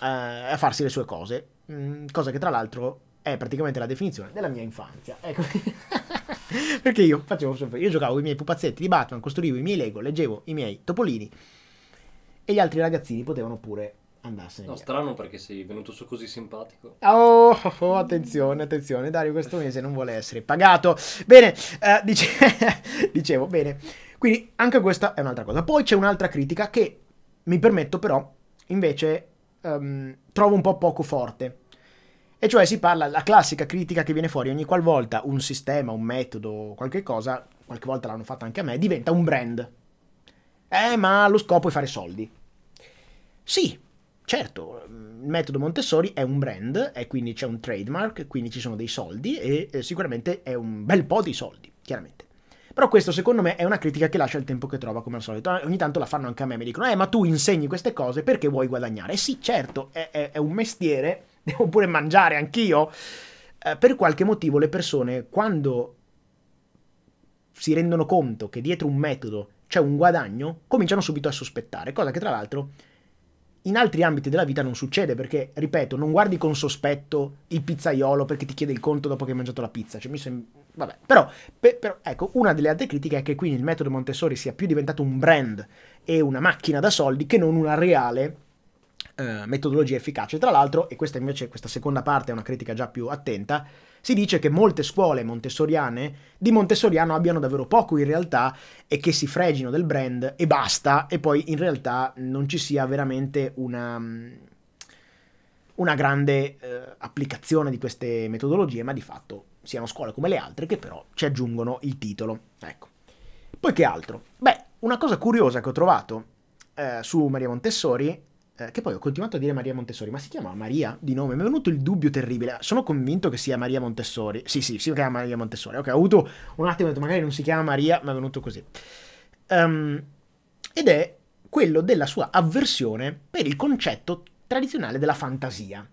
eh, a farsi le sue cose, mm, cosa che tra l'altro è praticamente la definizione della mia infanzia. Ecco. <laughs> Perché io facevo io giocavo con i miei pupazzetti di Batman, costruivo i miei Lego, leggevo i miei topolini e gli altri ragazzini potevano pure andasse No, via. strano perché sei venuto su così simpatico. Oh, oh, oh, attenzione, attenzione, Dario questo mese non vuole essere pagato. Bene, eh, dice... <laughs> dicevo, bene. Quindi anche questa è un'altra cosa. Poi c'è un'altra critica che mi permetto però, invece, um, trovo un po' poco forte. E cioè si parla, la classica critica che viene fuori ogni qualvolta un sistema, un metodo, qualche cosa, qualche volta l'hanno fatta anche a me, diventa un brand. Eh, ma lo scopo è fare soldi. Sì, Certo, il metodo Montessori è un brand e quindi c'è un trademark, quindi ci sono dei soldi e eh, sicuramente è un bel po' di soldi, chiaramente. Però questo secondo me è una critica che lascia il tempo che trova come al solito. Ah, ogni tanto la fanno anche a me, mi dicono, eh ma tu insegni queste cose perché vuoi guadagnare. Eh, sì, certo, è, è, è, un mestiere, <laughs> devo pure mangiare anch'io. Eh, per qualche motivo le persone quando si rendono conto che dietro un metodo c'è un guadagno, cominciano subito a sospettare, cosa che tra l'altro in altri ambiti della vita non succede perché, ripeto, non guardi con sospetto il pizzaiolo perché ti chiede il conto dopo che hai mangiato la pizza. Cioè, mi sembra. Vabbè, però, per, però, ecco, una delle altre critiche è che quindi il metodo Montessori sia più diventato un brand e una macchina da soldi che non una reale eh, metodologia efficace. Tra l'altro, e questa invece, questa seconda parte è una critica già più attenta, si dice che molte scuole montessoriane di montessoriano abbiano davvero poco in realtà e che si fregino del brand e basta e poi in realtà non ci sia veramente una, una grande eh, applicazione di queste metodologie, ma di fatto siano scuole come le altre che però ci aggiungono il titolo. Ecco. Poi che altro? Beh, una cosa curiosa che ho trovato eh, su Maria Montessori eh, che poi ho continuato a dire Maria Montessori, ma si chiama Maria di nome? Mi è venuto il dubbio terribile, sono convinto che sia Maria Montessori, sì sì, si chiama Maria Montessori, ok, ho avuto un attimo, ho detto, magari non si chiama Maria, ma è venuto così. Um, ed è quello della sua avversione per il concetto tradizionale della fantasia.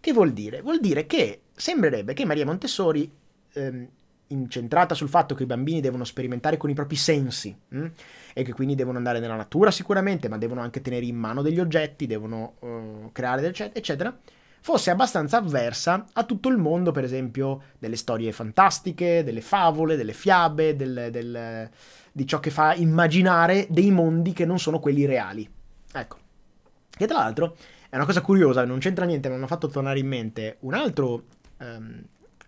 Che vuol dire? Vuol dire che sembrerebbe che Maria Montessori ehm, incentrata sul fatto che i bambini devono sperimentare con i propri sensi mh? Mm? e che quindi devono andare nella natura sicuramente, ma devono anche tenere in mano degli oggetti, devono uh, creare, eccetera, eccetera, fosse abbastanza avversa a tutto il mondo, per esempio, delle storie fantastiche, delle favole, delle fiabe, del, del, di ciò che fa immaginare dei mondi che non sono quelli reali. Ecco. Che tra l'altro è una cosa curiosa, non c'entra niente, ma mi hanno fatto tornare in mente un altro um,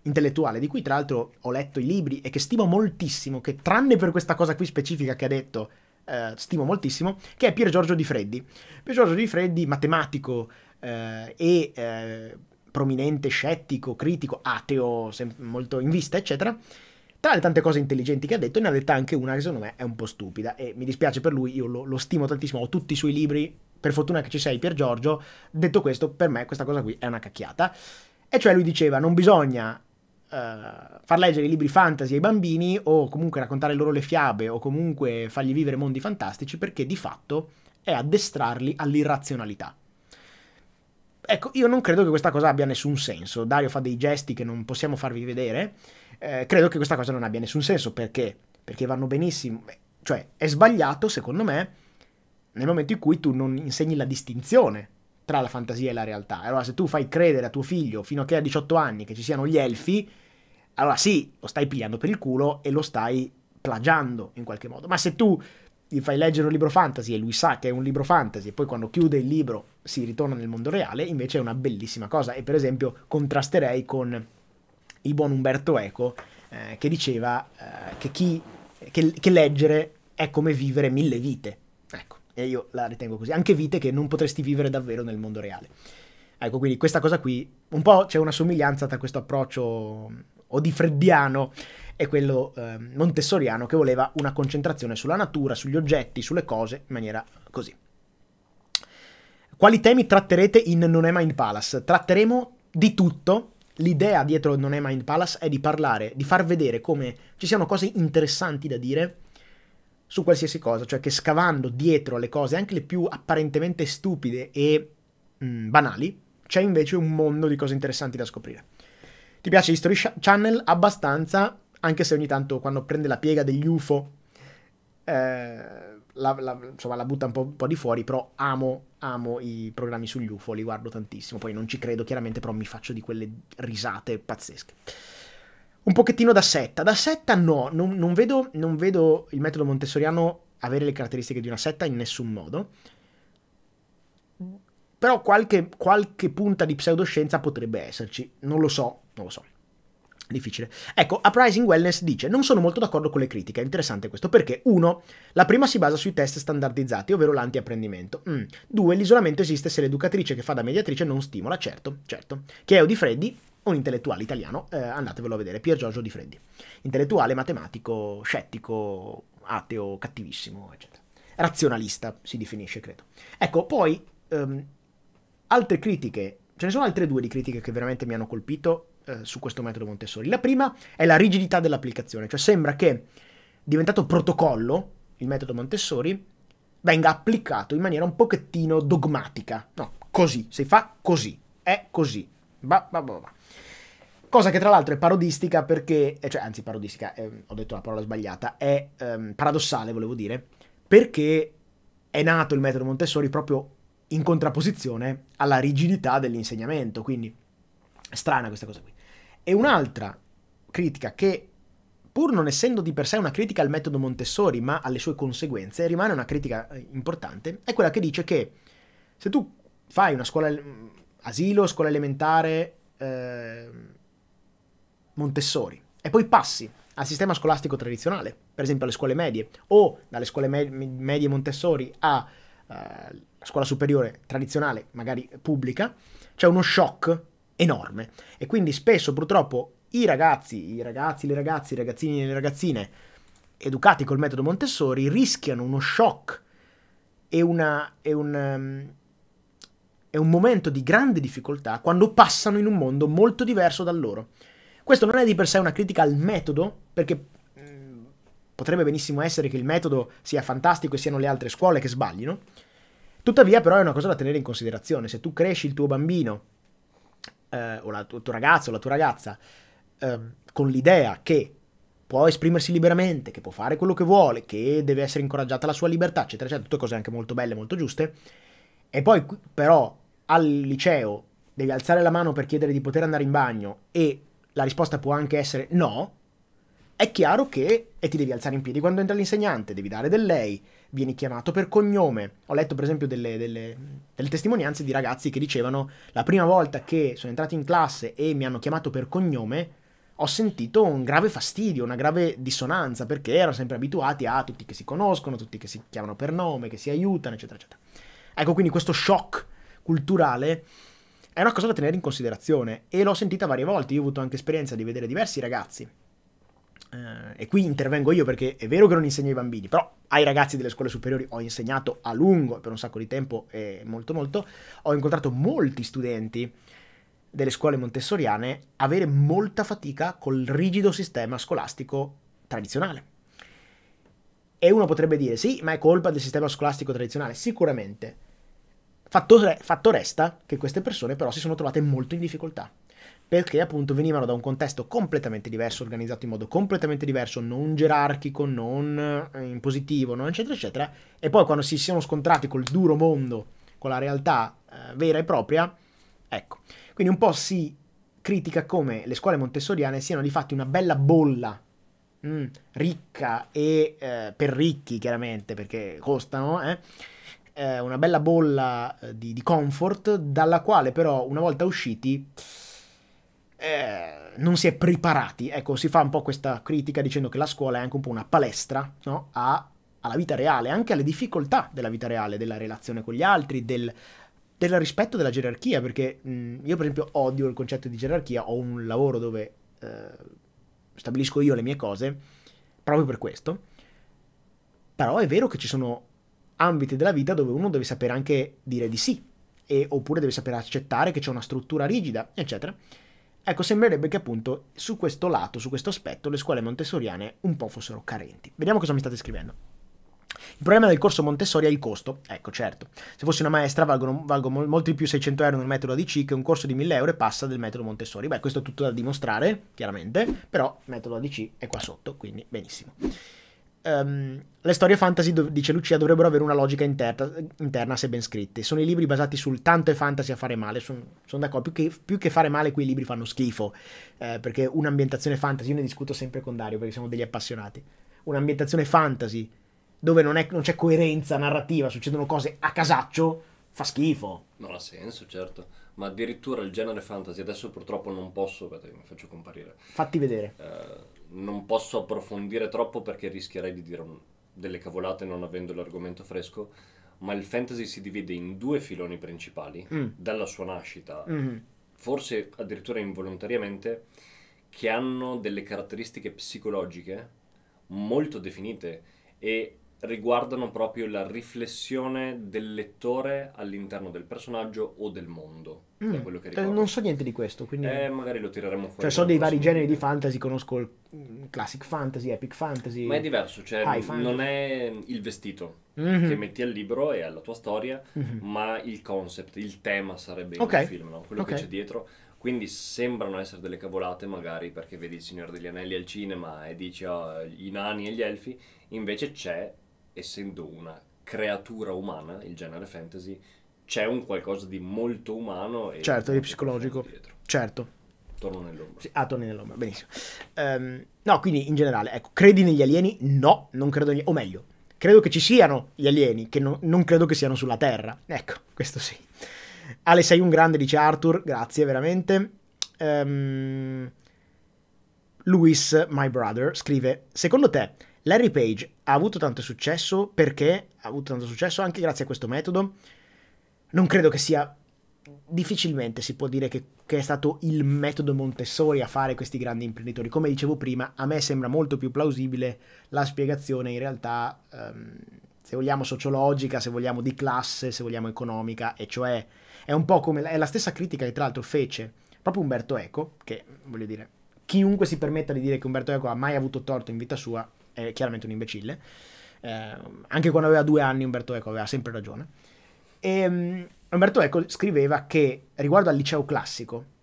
intellettuale, di cui tra l'altro ho letto i libri e che stimo moltissimo, che tranne per questa cosa qui specifica che ha detto, eh, stimo moltissimo, che è Pier Giorgio Di Freddi. Pier Giorgio Di Freddi, matematico eh, e eh, prominente scettico, critico, ateo, sem- molto in vista, eccetera, tra le tante cose intelligenti che ha detto, ne ha detta anche una che secondo me è un po' stupida e mi dispiace per lui, io lo, lo stimo tantissimo, ho tutti i suoi libri, per fortuna che ci sei Pier Giorgio, detto questo, per me questa cosa qui è una cacchiata. E cioè lui diceva non bisogna uh, far leggere i libri fantasy ai bambini o comunque raccontare loro le fiabe o comunque fargli vivere mondi fantastici perché di fatto è addestrarli all'irrazionalità. Ecco, io non credo che questa cosa abbia nessun senso. Dario fa dei gesti che non possiamo farvi vedere. Eh, credo che questa cosa non abbia nessun senso perché? Perché vanno benissimo. Cioè, è sbagliato, secondo me, nel momento in cui tu non insegni la distinzione tra la fantasia e la realtà. Allora, se tu fai credere a tuo figlio fino a che ha 18 anni che ci siano gli elfi, allora sì, lo stai pigliando per il culo e lo stai plagiando in qualche modo. Ma se tu gli fai leggere un libro fantasy e lui sa che è un libro fantasy e poi quando chiude il libro si ritorna nel mondo reale, invece è una bellissima cosa. E per esempio contrasterei con il buon Umberto Eco eh, che diceva eh, che, chi, che, che leggere è come vivere mille vite. Ecco, e io la ritengo così. Anche vite che non potresti vivere davvero nel mondo reale. Ecco, quindi questa cosa qui, un po' c'è una somiglianza tra questo approccio o di Freddiano e quello eh, montessoriano che voleva una concentrazione sulla natura, sugli oggetti, sulle cose, in maniera così. Quali temi tratterete in Non è Mind Palace? Tratteremo di tutto. L'idea dietro Non è Mind Palace è di parlare, di far vedere come ci siano cose interessanti da dire su qualsiasi cosa, cioè che scavando dietro le cose, anche le più apparentemente stupide e mh, mm, banali, c'è invece un mondo di cose interessanti da scoprire. Ti piace History Channel abbastanza, anche se ogni tanto quando prende la piega degli UFO, eh, la, la, insomma, la butta un po', un po', di fuori, però amo, amo i programmi sugli UFO, li guardo tantissimo. Poi non ci credo chiaramente, però mi faccio di quelle risate pazzesche. Un pochettino da setta. Da setta no, non, non, vedo, non vedo il metodo montessoriano avere le caratteristiche di una setta in nessun modo però qualche, qualche, punta di pseudoscienza potrebbe esserci, non lo so, non lo so. Difficile. Ecco, Uprising Wellness dice: Non sono molto d'accordo con le critiche. È interessante questo perché, uno, la prima si basa sui test standardizzati, ovvero l'antiapprendimento. Mm. Due, l'isolamento esiste se l'educatrice che fa da mediatrice non stimola, certo, certo. Che è Odi Freddi, un intellettuale italiano, eh, andatevelo a vedere, Pier Giorgio Di Freddi. Intellettuale, matematico, scettico, ateo, cattivissimo, eccetera. Razionalista si definisce, credo. Ecco, poi, um, altre critiche. Ce ne sono altre due di critiche che veramente mi hanno colpito eh, su questo metodo Montessori. La prima è la rigidità dell'applicazione, cioè sembra che diventato protocollo il metodo Montessori venga applicato in maniera un pochettino dogmatica. No, così, si fa così, è così. Bah, bah, bah, Cosa che tra l'altro è parodistica perché, eh, cioè, anzi parodistica, eh, ho detto la parola sbagliata, è ehm, paradossale, volevo dire, perché è nato il metodo Montessori proprio in contrapposizione alla rigidità dell'insegnamento, quindi strana questa cosa qui. E un'altra critica che pur non essendo di per sé una critica al metodo Montessori, ma alle sue conseguenze, rimane una critica eh, importante, è quella che dice che se tu fai una scuola mm, asilo, scuola elementare eh, Montessori e poi passi al sistema scolastico tradizionale, per esempio alle scuole medie, o dalle scuole me- medie Montessori a eh, scuola superiore tradizionale, magari pubblica, c'è uno shock enorme. E quindi spesso purtroppo i ragazzi, i ragazzi, le ragazze, i ragazzini e le ragazzine educati col metodo Montessori rischiano uno shock e, una, e un, ehm, e un momento di grande difficoltà quando passano in un mondo molto diverso dal loro. Questo non è di per sé una critica al metodo, perché mm, potrebbe benissimo essere che il metodo sia fantastico e siano le altre scuole che sbaglino. Tuttavia, però, è una cosa da tenere in considerazione. Se tu cresci il tuo bambino eh, o la, il tuo ragazzo o la tua ragazza eh, con l'idea che può esprimersi liberamente, che può fare quello che vuole, che deve essere incoraggiata la sua libertà, eccetera, eccetera, tutte cose anche molto belle, molto giuste, e poi però al liceo devi alzare la mano per chiedere di poter andare in bagno e la risposta può anche essere no, è chiaro che, e ti devi alzare in piedi quando entra l'insegnante, devi dare del lei, vieni chiamato per cognome. Ho letto per esempio delle, delle, delle, testimonianze di ragazzi che dicevano la prima volta che sono entrati in classe e mi hanno chiamato per cognome ho sentito un grave fastidio, una grave dissonanza perché erano sempre abituati a tutti che si conoscono, tutti che si chiamano per nome, che si aiutano, eccetera, eccetera. Ecco quindi questo shock culturale è una cosa da tenere in considerazione e l'ho sentita varie volte, io ho avuto anche esperienza di vedere diversi ragazzi eh, e qui intervengo io perché è vero che non insegno ai bambini, però ai ragazzi delle scuole superiori ho insegnato a lungo, per un sacco di tempo e molto molto, ho incontrato molti studenti delle scuole montessoriane avere molta fatica col rigido sistema scolastico tradizionale. E uno potrebbe dire, sì, ma è colpa del sistema scolastico tradizionale, sicuramente. Fatto, re- fatto resta che queste persone però si sono trovate molto in difficoltà perché appunto venivano da un contesto completamente diverso, organizzato in modo completamente diverso, non gerarchico, non eh, in positivo, non eccetera eccetera, e poi quando si sono scontrati col duro mondo, con la realtà eh, vera e propria, ecco. Quindi un po' si critica come le scuole montessoriane siano di fatto una bella bolla mm, ricca e eh, per ricchi chiaramente perché costano, eh, eh, una bella bolla eh, di, di comfort dalla quale però una volta usciti eh, non si è preparati. Ecco, si fa un po' questa critica dicendo che la scuola è anche un po' una palestra no? A, alla vita reale, anche alle difficoltà della vita reale, della relazione con gli altri, del, del rispetto della gerarchia, perché mh, mm, io per esempio odio il concetto di gerarchia, ho un lavoro dove eh, stabilisco io le mie cose, proprio per questo. Però è vero che ci sono ambiti della vita dove uno deve sapere anche dire di sì, e, oppure deve sapere accettare che c'è una struttura rigida, eccetera. Ecco, sembrerebbe che appunto su questo lato, su questo aspetto, le scuole montessoriane un po' fossero carenti. Vediamo cosa mi state scrivendo. Il problema del corso Montessori è il costo. Ecco, certo. Se fossi una maestra valgono, valgo molti più 600 euro nel metodo ADC che un corso di 1000 euro e passa del metodo Montessori. Beh, questo è tutto da dimostrare, chiaramente, però il metodo ADC è qua sotto, quindi benissimo. Um, le storie fantasy, dice Lucia, dovrebbero avere una logica interna, interna, se ben scritte. Sono i libri basati sul tanto è fantasy a fare male, sono, sono d'accordo. Più, più che, fare male, quei libri fanno schifo. Eh, perché un'ambientazione fantasy, io ne discuto sempre con Dario perché siamo degli appassionati. Un'ambientazione fantasy dove non, è, non c'è coerenza narrativa, succedono cose a casaccio, fa schifo. Non ha senso, certo. Ma addirittura il genere fantasy, adesso purtroppo non posso, perché mi faccio comparire. Fatti vedere. Eh non posso approfondire troppo perché rischierei di dire un, delle cavolate non avendo l'argomento fresco, ma il fantasy si divide in due filoni principali mm. dalla sua nascita, mm forse addirittura involontariamente, che hanno delle caratteristiche psicologiche molto definite e riguardano proprio la riflessione del lettore all'interno del personaggio o del mondo. Mm. quello che eh, riguarda. non so niente di questo, quindi... Eh, magari lo tireremo fuori. Cioè, so dei vari generi video. di fantasy, conosco il mm, classic fantasy, epic fantasy... Ma è diverso, cioè n- non è mm, il vestito mm-hmm. che metti al libro e alla tua storia, mm-hmm. ma il concept, il tema sarebbe okay. il film, no? quello okay. che c'è dietro. Quindi sembrano essere delle cavolate magari perché vedi il Signore degli Anelli al cinema e dici oh, ah, i nani e gli elfi, invece c'è essendo una creatura umana, il genere fantasy, c'è un qualcosa di molto umano e certo, di psicologico. Dietro. Certo. Torno nell'ombra. Sì, ah, torni nell'ombra, benissimo. Um, no, quindi in generale, ecco, credi negli alieni? No, non credo negli... o meglio, credo che ci siano gli alieni, che no, non credo che siano sulla Terra. Ecco, questo sì. Ale, sei un grande, dice Arthur, grazie veramente. Um, Luis, my brother, scrive, secondo te Larry Page ha avuto tanto successo perché ha avuto tanto successo anche grazie a questo metodo. Non credo che sia difficilmente si può dire che, che, è stato il metodo Montessori a fare questi grandi imprenditori. Come dicevo prima, a me sembra molto più plausibile la spiegazione in realtà, ehm, se vogliamo sociologica, se vogliamo di classe, se vogliamo economica, e cioè è un po' come è la stessa critica che tra l'altro fece proprio Umberto Eco, che voglio dire, chiunque si permetta di dire che Umberto Eco ha mai avuto torto in vita sua, è chiaramente un imbecille. Eh, anche quando aveva due anni Umberto Eco aveva sempre ragione. E, um, Umberto Eco scriveva che riguardo al liceo classico,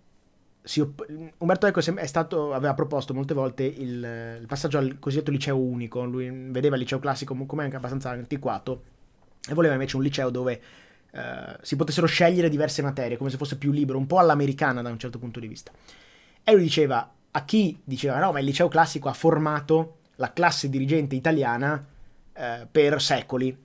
Opp- Umberto Eco stato, aveva proposto molte volte il, il, passaggio al cosiddetto liceo unico, lui vedeva il liceo classico come anche abbastanza antiquato e voleva invece un liceo dove eh, si potessero scegliere diverse materie, come se fosse più libero, un po' all'americana da un certo punto di vista. E lui diceva a chi diceva no, ma il liceo classico ha formato la classe dirigente italiana eh, per secoli.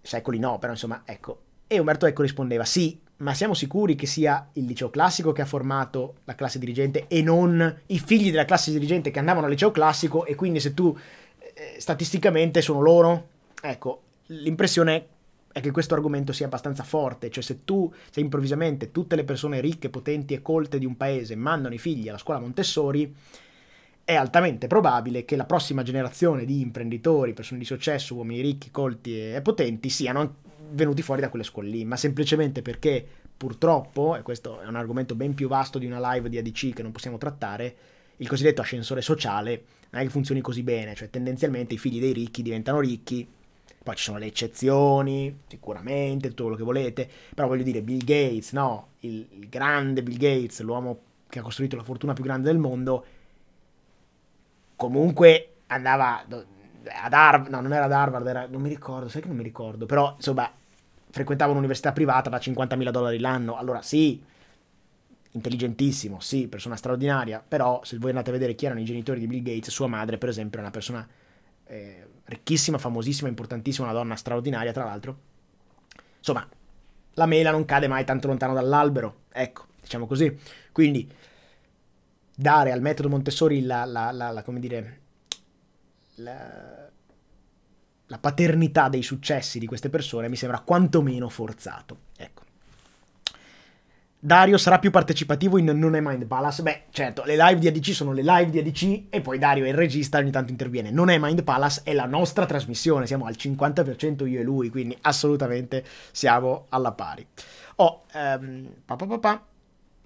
Secoli no, però insomma, ecco. E Umberto Eco rispondeva, sì, ma siamo sicuri che sia il liceo classico che ha formato la classe dirigente e non i figli della classe dirigente che andavano al liceo classico e quindi se tu eh, statisticamente sono loro? Ecco, l'impressione è che questo argomento sia abbastanza forte, cioè se tu, se improvvisamente tutte le persone ricche, potenti e colte di un paese mandano i figli alla scuola Montessori, è altamente probabile che la prossima generazione di imprenditori, persone di successo, uomini ricchi, colti e potenti siano venuti fuori da quelle scuole lì, ma semplicemente perché purtroppo, e questo è un argomento ben più vasto di una live di ADC che non possiamo trattare, il cosiddetto ascensore sociale non è che funzioni così bene, cioè tendenzialmente i figli dei ricchi diventano ricchi, poi ci sono le eccezioni, sicuramente, tutto quello che volete, però voglio dire Bill Gates, no, il, il grande Bill Gates, l'uomo che ha costruito la fortuna più grande del mondo, comunque andava ad Harvard, no, non era ad Harvard, era, non mi ricordo, sai che non mi ricordo, però insomma frequentava un'università privata da 50.000 dollari l'anno, allora sì, intelligentissimo, sì, persona straordinaria, però se voi andate a vedere chi erano i genitori di Bill Gates, sua madre per esempio è una persona eh, ricchissima, famosissima, importantissima, una donna straordinaria tra l'altro, insomma la mela non cade mai tanto lontano dall'albero, ecco, diciamo così, quindi dare al metodo Montessori la, la, la, la come dire, la, paternità dei successi di queste persone mi sembra quantomeno forzato. Ecco. Dario sarà più partecipativo in Non è Mind Palace? Beh, certo, le live di ADC sono le live di ADC e poi Dario è il regista, ogni tanto interviene. Non è Mind Palace, è la nostra trasmissione, siamo al 50% io e lui, quindi assolutamente siamo alla pari. Oh, ehm, pa, pa, pa,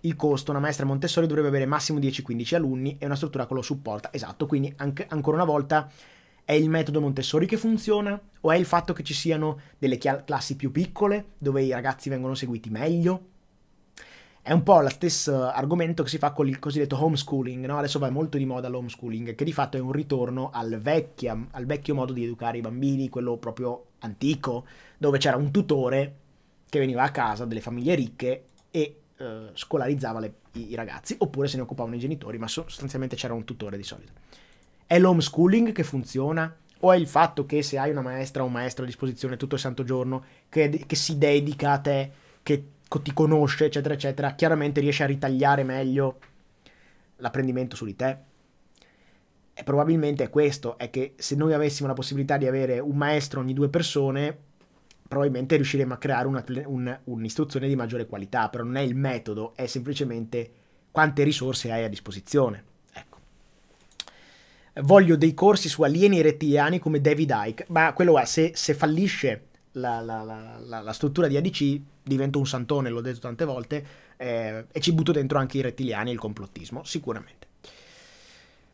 il costo, una maestra Montessori dovrebbe avere massimo 10-15 alunni e una struttura che lo supporta. Esatto, quindi anche, ancora una volta è il metodo Montessori che funziona o è il fatto che ci siano delle classi più piccole dove i ragazzi vengono seguiti meglio? È un po' lo stesso eh, argomento che si fa con il cosiddetto homeschooling, no? adesso va molto di moda l'homeschooling, che di fatto è un ritorno al, vecchia, al vecchio modo di educare i bambini, quello proprio antico, dove c'era un tutore che veniva a casa delle famiglie ricche e eh, scolarizzava le, i, i, ragazzi, oppure se ne occupavano i genitori, ma sostanzialmente c'era un tutore di solito. È l'homeschooling che funziona? O è il fatto che se hai una maestra o un maestro a disposizione tutto il santo giorno, che, che si dedica a te, che ti conosce, eccetera, eccetera, chiaramente riesce a ritagliare meglio l'apprendimento su di te? E probabilmente è questo, è che se noi avessimo la possibilità di avere un maestro ogni due persone, probabilmente riusciremo a creare una, un, un'istruzione di maggiore qualità, però non è il metodo, è semplicemente quante risorse hai a disposizione. Ecco. Voglio dei corsi su alieni rettiliani come David Icke, ma quello è, se, se fallisce la, la, la, la, struttura di ADC divento un santone, l'ho detto tante volte, eh, e ci butto dentro anche i rettiliani e il complottismo, sicuramente.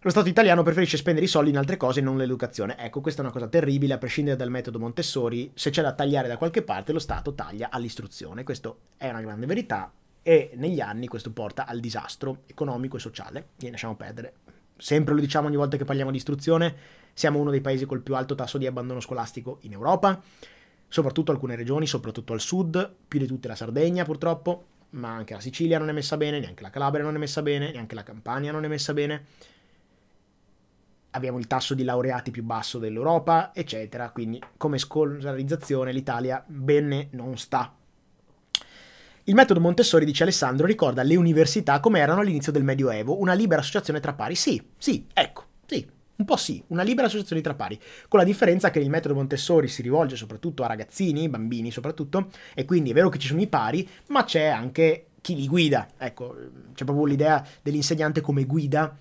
Lo Stato italiano preferisce spendere i soldi in altre cose e non l'educazione. Ecco, questa è una cosa terribile, a prescindere dal metodo Montessori, se c'è da tagliare da qualche parte, lo Stato taglia all'istruzione. Questa è una grande verità e negli anni questo porta al disastro economico e sociale. E lasciamo perdere. Sempre lo diciamo ogni volta che parliamo di istruzione, siamo uno dei paesi col più alto tasso di abbandono scolastico in Europa, soprattutto alcune regioni, soprattutto al sud, più di tutte la Sardegna purtroppo, ma anche la Sicilia non è messa bene, neanche la Calabria non è messa bene, neanche la Campania non è messa bene abbiamo il tasso di laureati più basso dell'Europa, eccetera, quindi come scolarizzazione l'Italia bene non sta. Il metodo Montessori, dice Alessandro, ricorda le università come erano all'inizio del Medioevo, una libera associazione tra pari. Sì, sì, ecco, sì, un po' sì, una libera associazione tra pari, con la differenza che il metodo Montessori si rivolge soprattutto a ragazzini, bambini soprattutto, e quindi è vero che ci sono i pari, ma c'è anche chi li guida. Ecco, c'è proprio l'idea dell'insegnante come guida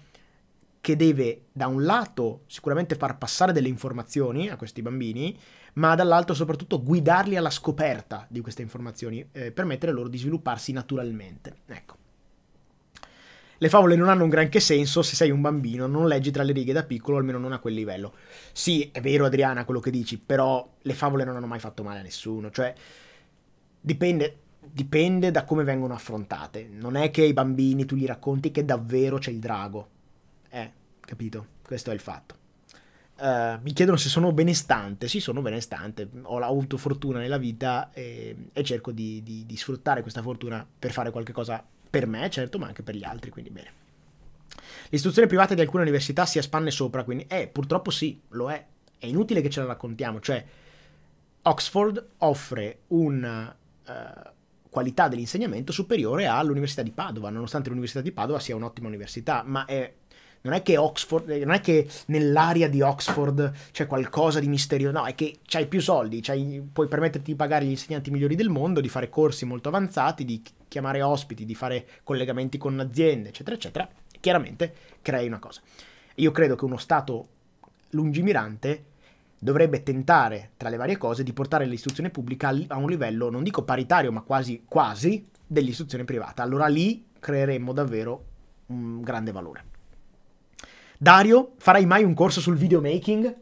che deve da un lato sicuramente far passare delle informazioni a questi bambini, ma dall'altro soprattutto guidarli alla scoperta di queste informazioni, eh, permettere loro di svilupparsi naturalmente. Ecco. Le favole non hanno un granché senso se sei un bambino, non leggi tra le righe da piccolo, almeno non a quel livello. Sì, è vero Adriana quello che dici, però le favole non hanno mai fatto male a nessuno, cioè dipende, dipende da come vengono affrontate. Non è che ai bambini tu gli racconti che davvero c'è il drago, capito? Questo è il fatto. Uh, mi chiedono se sono benestante, sì sono benestante, ho avuto fortuna nella vita e, e cerco di, di, di, sfruttare questa fortuna per fare qualcosa per me, certo, ma anche per gli altri, quindi bene. L'istruzione privata di alcune università si espanne sopra, quindi eh, purtroppo sì, lo è, è inutile che ce la raccontiamo, cioè Oxford offre una uh, eh, qualità dell'insegnamento superiore all'Università di Padova, nonostante l'Università di Padova sia un'ottima università, ma è non è che Oxford, eh, non è che nell'area di Oxford c'è qualcosa di misterioso, no, è che c'hai più soldi, c'hai, puoi permetterti di pagare gli insegnanti migliori del mondo, di fare corsi molto avanzati, di chiamare ospiti, di fare collegamenti con aziende, eccetera, eccetera. Chiaramente crei una cosa. Io credo che uno Stato lungimirante dovrebbe tentare, tra le varie cose, di portare l'istruzione pubblica a un livello, non dico paritario, ma quasi, quasi dell'istruzione privata. Allora lì creeremmo davvero un grande valore. Dario, farai mai un corso sul videomaking?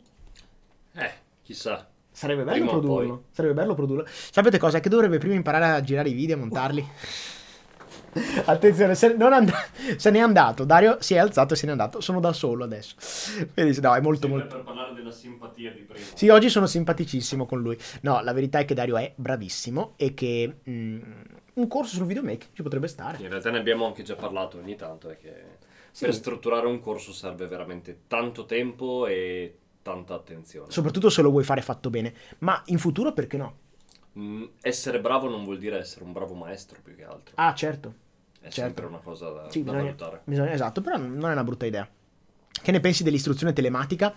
Eh, chissà. Sarebbe bello prima produrlo. Sarebbe bello produrlo. Sapete cosa? È che dovrebbe prima imparare a girare i video e montarli. Uh. <laughs> Attenzione, se, and- se, n'è andato. Dario si è alzato e se n'è andato. Sono da solo adesso. Quindi, no, è molto, molto. per parlare della simpatia di prima. Sì, oggi sono simpaticissimo con lui. No, la verità è che Dario è bravissimo e che. Mh, mm, un corso sul videomaking ci potrebbe stare. In realtà ne abbiamo anche già parlato ogni tanto. È che sì. Per strutturare un corso serve veramente tanto tempo e tanta attenzione. Soprattutto se lo vuoi fare fatto bene. Ma in futuro perché no? Mm, essere bravo non vuol dire essere un bravo maestro più che altro. Ah, certo. È certo. sempre una cosa da, sì, da bisogna, valutare. Bisogna, esatto, però non è una brutta idea. Che ne pensi dell'istruzione telematica?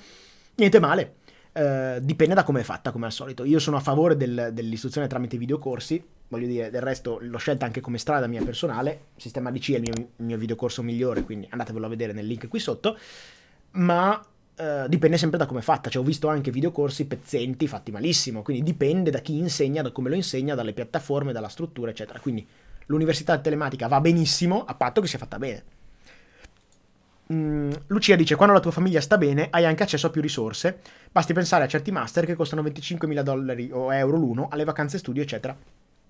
Niente male. Eh, dipende da come è fatta, come al solito. Io sono a favore del, dell'istruzione tramite videocorsi, voglio dire, del resto l'ho scelta anche come strada mia personale, sistema DC è il mio, il mio videocorso migliore, quindi andatevelo a vedere nel link qui sotto, ma eh, dipende sempre da come è fatta, cioè ho visto anche videocorsi pezzenti fatti malissimo, quindi dipende da chi insegna, da come lo insegna, dalle piattaforme, dalla struttura, eccetera. Quindi l'università telematica va benissimo a patto che sia fatta bene. Mm, Lucia dice: Quando la tua famiglia sta bene, hai anche accesso a più risorse. Basti pensare a certi master che costano 25.000 dollari o euro l'uno, alle vacanze studio, eccetera.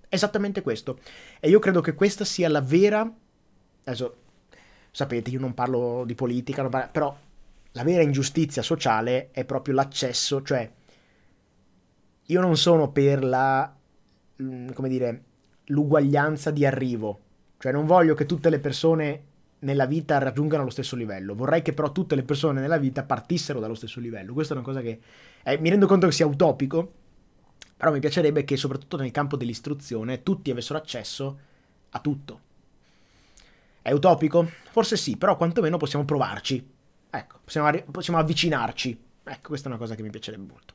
Esattamente questo. E io credo che questa sia la vera. Adesso, sapete, io non parlo di politica, parlo... però la vera ingiustizia sociale è proprio l'accesso. Cioè, io non sono per la. Mm, come dire. l'uguaglianza di arrivo. Cioè, non voglio che tutte le persone nella vita raggiungano lo stesso livello. Vorrei che però tutte le persone nella vita partissero dallo stesso livello. Questa è una cosa che eh, mi rendo conto che sia utopico, però mi piacerebbe che soprattutto nel campo dell'istruzione tutti avessero accesso a tutto. È utopico? Forse sì, però quantomeno possiamo provarci. Ecco, possiamo, possiamo avvicinarci. Ecco, questa è una cosa che mi piacerebbe molto.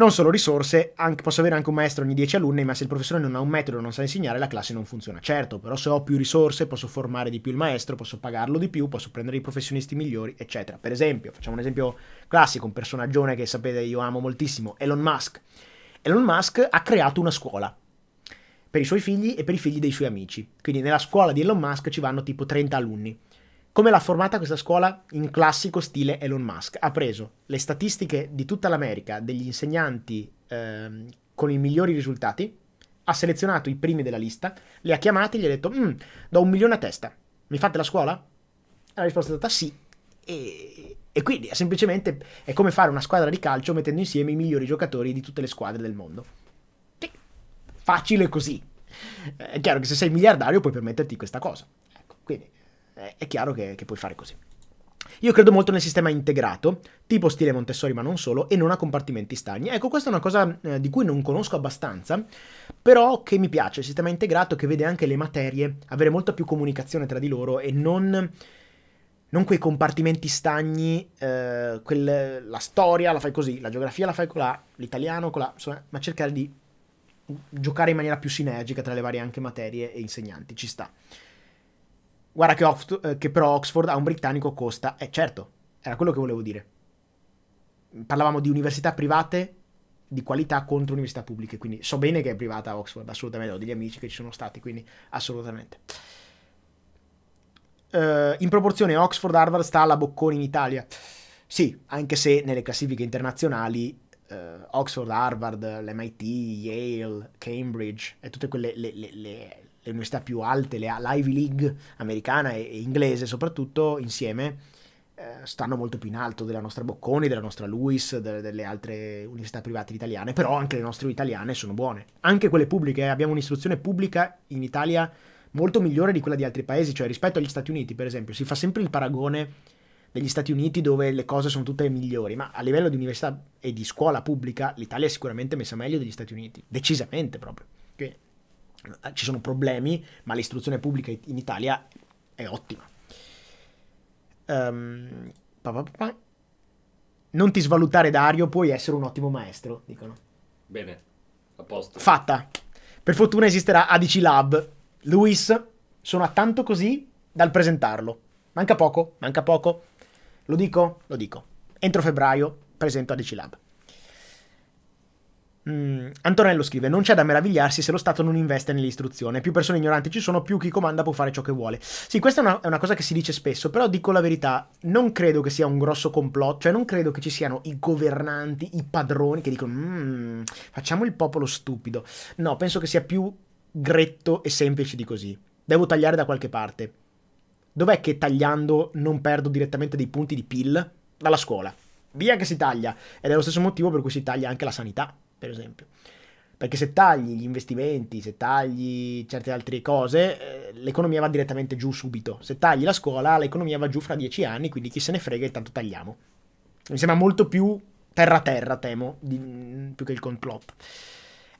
Non solo risorse, anche, posso avere anche un maestro ogni 10 alunni, ma se il professore non ha un metodo, non sa insegnare, la classe non funziona. Certo, però se ho più risorse posso formare di più il maestro, posso pagarlo di più, posso prendere i professionisti migliori, eccetera. Per esempio, facciamo un esempio classico, un personaggio che sapete io amo moltissimo, Elon Musk. Elon Musk ha creato una scuola per i suoi figli e per i figli dei suoi amici. Quindi nella scuola di Elon Musk ci vanno tipo 30 alunni. Come l'ha formata questa scuola? In classico stile Elon Musk. Ha preso le statistiche di tutta l'America degli insegnanti eh, con i migliori risultati, ha selezionato i primi della lista, li ha chiamati e gli ha detto, mm, do un milione a testa, mi fate la scuola? La risposta è stata sì. E, e quindi è semplicemente è come fare una squadra di calcio mettendo insieme i migliori giocatori di tutte le squadre del mondo. Sì, facile così. È chiaro che se sei miliardario puoi permetterti questa cosa. Ecco, quindi eh, è chiaro che, che puoi fare così. Io credo molto nel sistema integrato, tipo stile Montessori ma non solo, e non a compartimenti stagni. Ecco, questa è una cosa eh, di cui non conosco abbastanza, però che mi piace, il sistema integrato che vede anche le materie, avere molta più comunicazione tra di loro e non, non quei compartimenti stagni, eh, quel, la storia la fai così, la geografia la fai con là, l'italiano con là, insomma, ma cercare di giocare in maniera più sinergica tra le varie anche materie e insegnanti, ci sta. Guarda che, off- eh, che però Oxford a un britannico costa. Eh certo, era quello che volevo dire. Parlavamo di università private di qualità contro università pubbliche, quindi so bene che è privata Oxford, assolutamente, ho degli amici che ci sono stati, quindi assolutamente. Uh, in proporzione Oxford Harvard sta alla boccone in Italia. Sì, anche se nelle classifiche internazionali uh, Oxford, Harvard, l'MIT, Yale, Cambridge e tutte quelle le, le, le le università più alte, le, Ivy League americana e, e inglese soprattutto, insieme, eh, stanno molto più in alto della nostra Bocconi, della nostra Lewis, de, delle altre università private italiane, però anche le nostre italiane sono buone. Anche quelle pubbliche, eh, abbiamo un'istruzione pubblica in Italia molto migliore di quella di altri paesi, cioè rispetto agli Stati Uniti per esempio, si fa sempre il paragone degli Stati Uniti dove le cose sono tutte migliori, ma a livello di università e di scuola pubblica l'Italia è sicuramente messa meglio degli Stati Uniti, decisamente proprio. Quindi, ci sono problemi, ma l'istruzione pubblica in Italia è ottima. Um, pa pa pa. Non ti svalutare Dario, puoi essere un ottimo maestro, dicono. Bene, a posto. Fatta. Per fortuna esisterà ADC Lab. Luis, sono a tanto così dal presentarlo. Manca poco, manca poco. Lo dico, lo dico. Entro febbraio presento ADC Lab. Mm, Antonello scrive: Non c'è da meravigliarsi se lo Stato non investe nell'istruzione. Più persone ignoranti ci sono, più chi comanda può fare ciò che vuole. Sì, questa è una, è una, cosa che si dice spesso, però dico la verità: non credo che sia un grosso complotto, cioè non credo che ci siano i governanti, i padroni che dicono: mm, facciamo il popolo stupido. No, penso che sia più gretto e semplice di così. Devo tagliare da qualche parte. Dov'è che tagliando non perdo direttamente dei punti di PIL? Dalla scuola. Via che si taglia. Ed è lo stesso motivo per cui si taglia anche la sanità per esempio. Perché se tagli gli investimenti, se tagli certe altre cose, eh, l'economia va direttamente giù subito. Se tagli la scuola, l'economia va giù fra dieci anni, quindi chi se ne frega, intanto tagliamo. Mi sembra molto più terra-terra, temo, di, più che il complotto.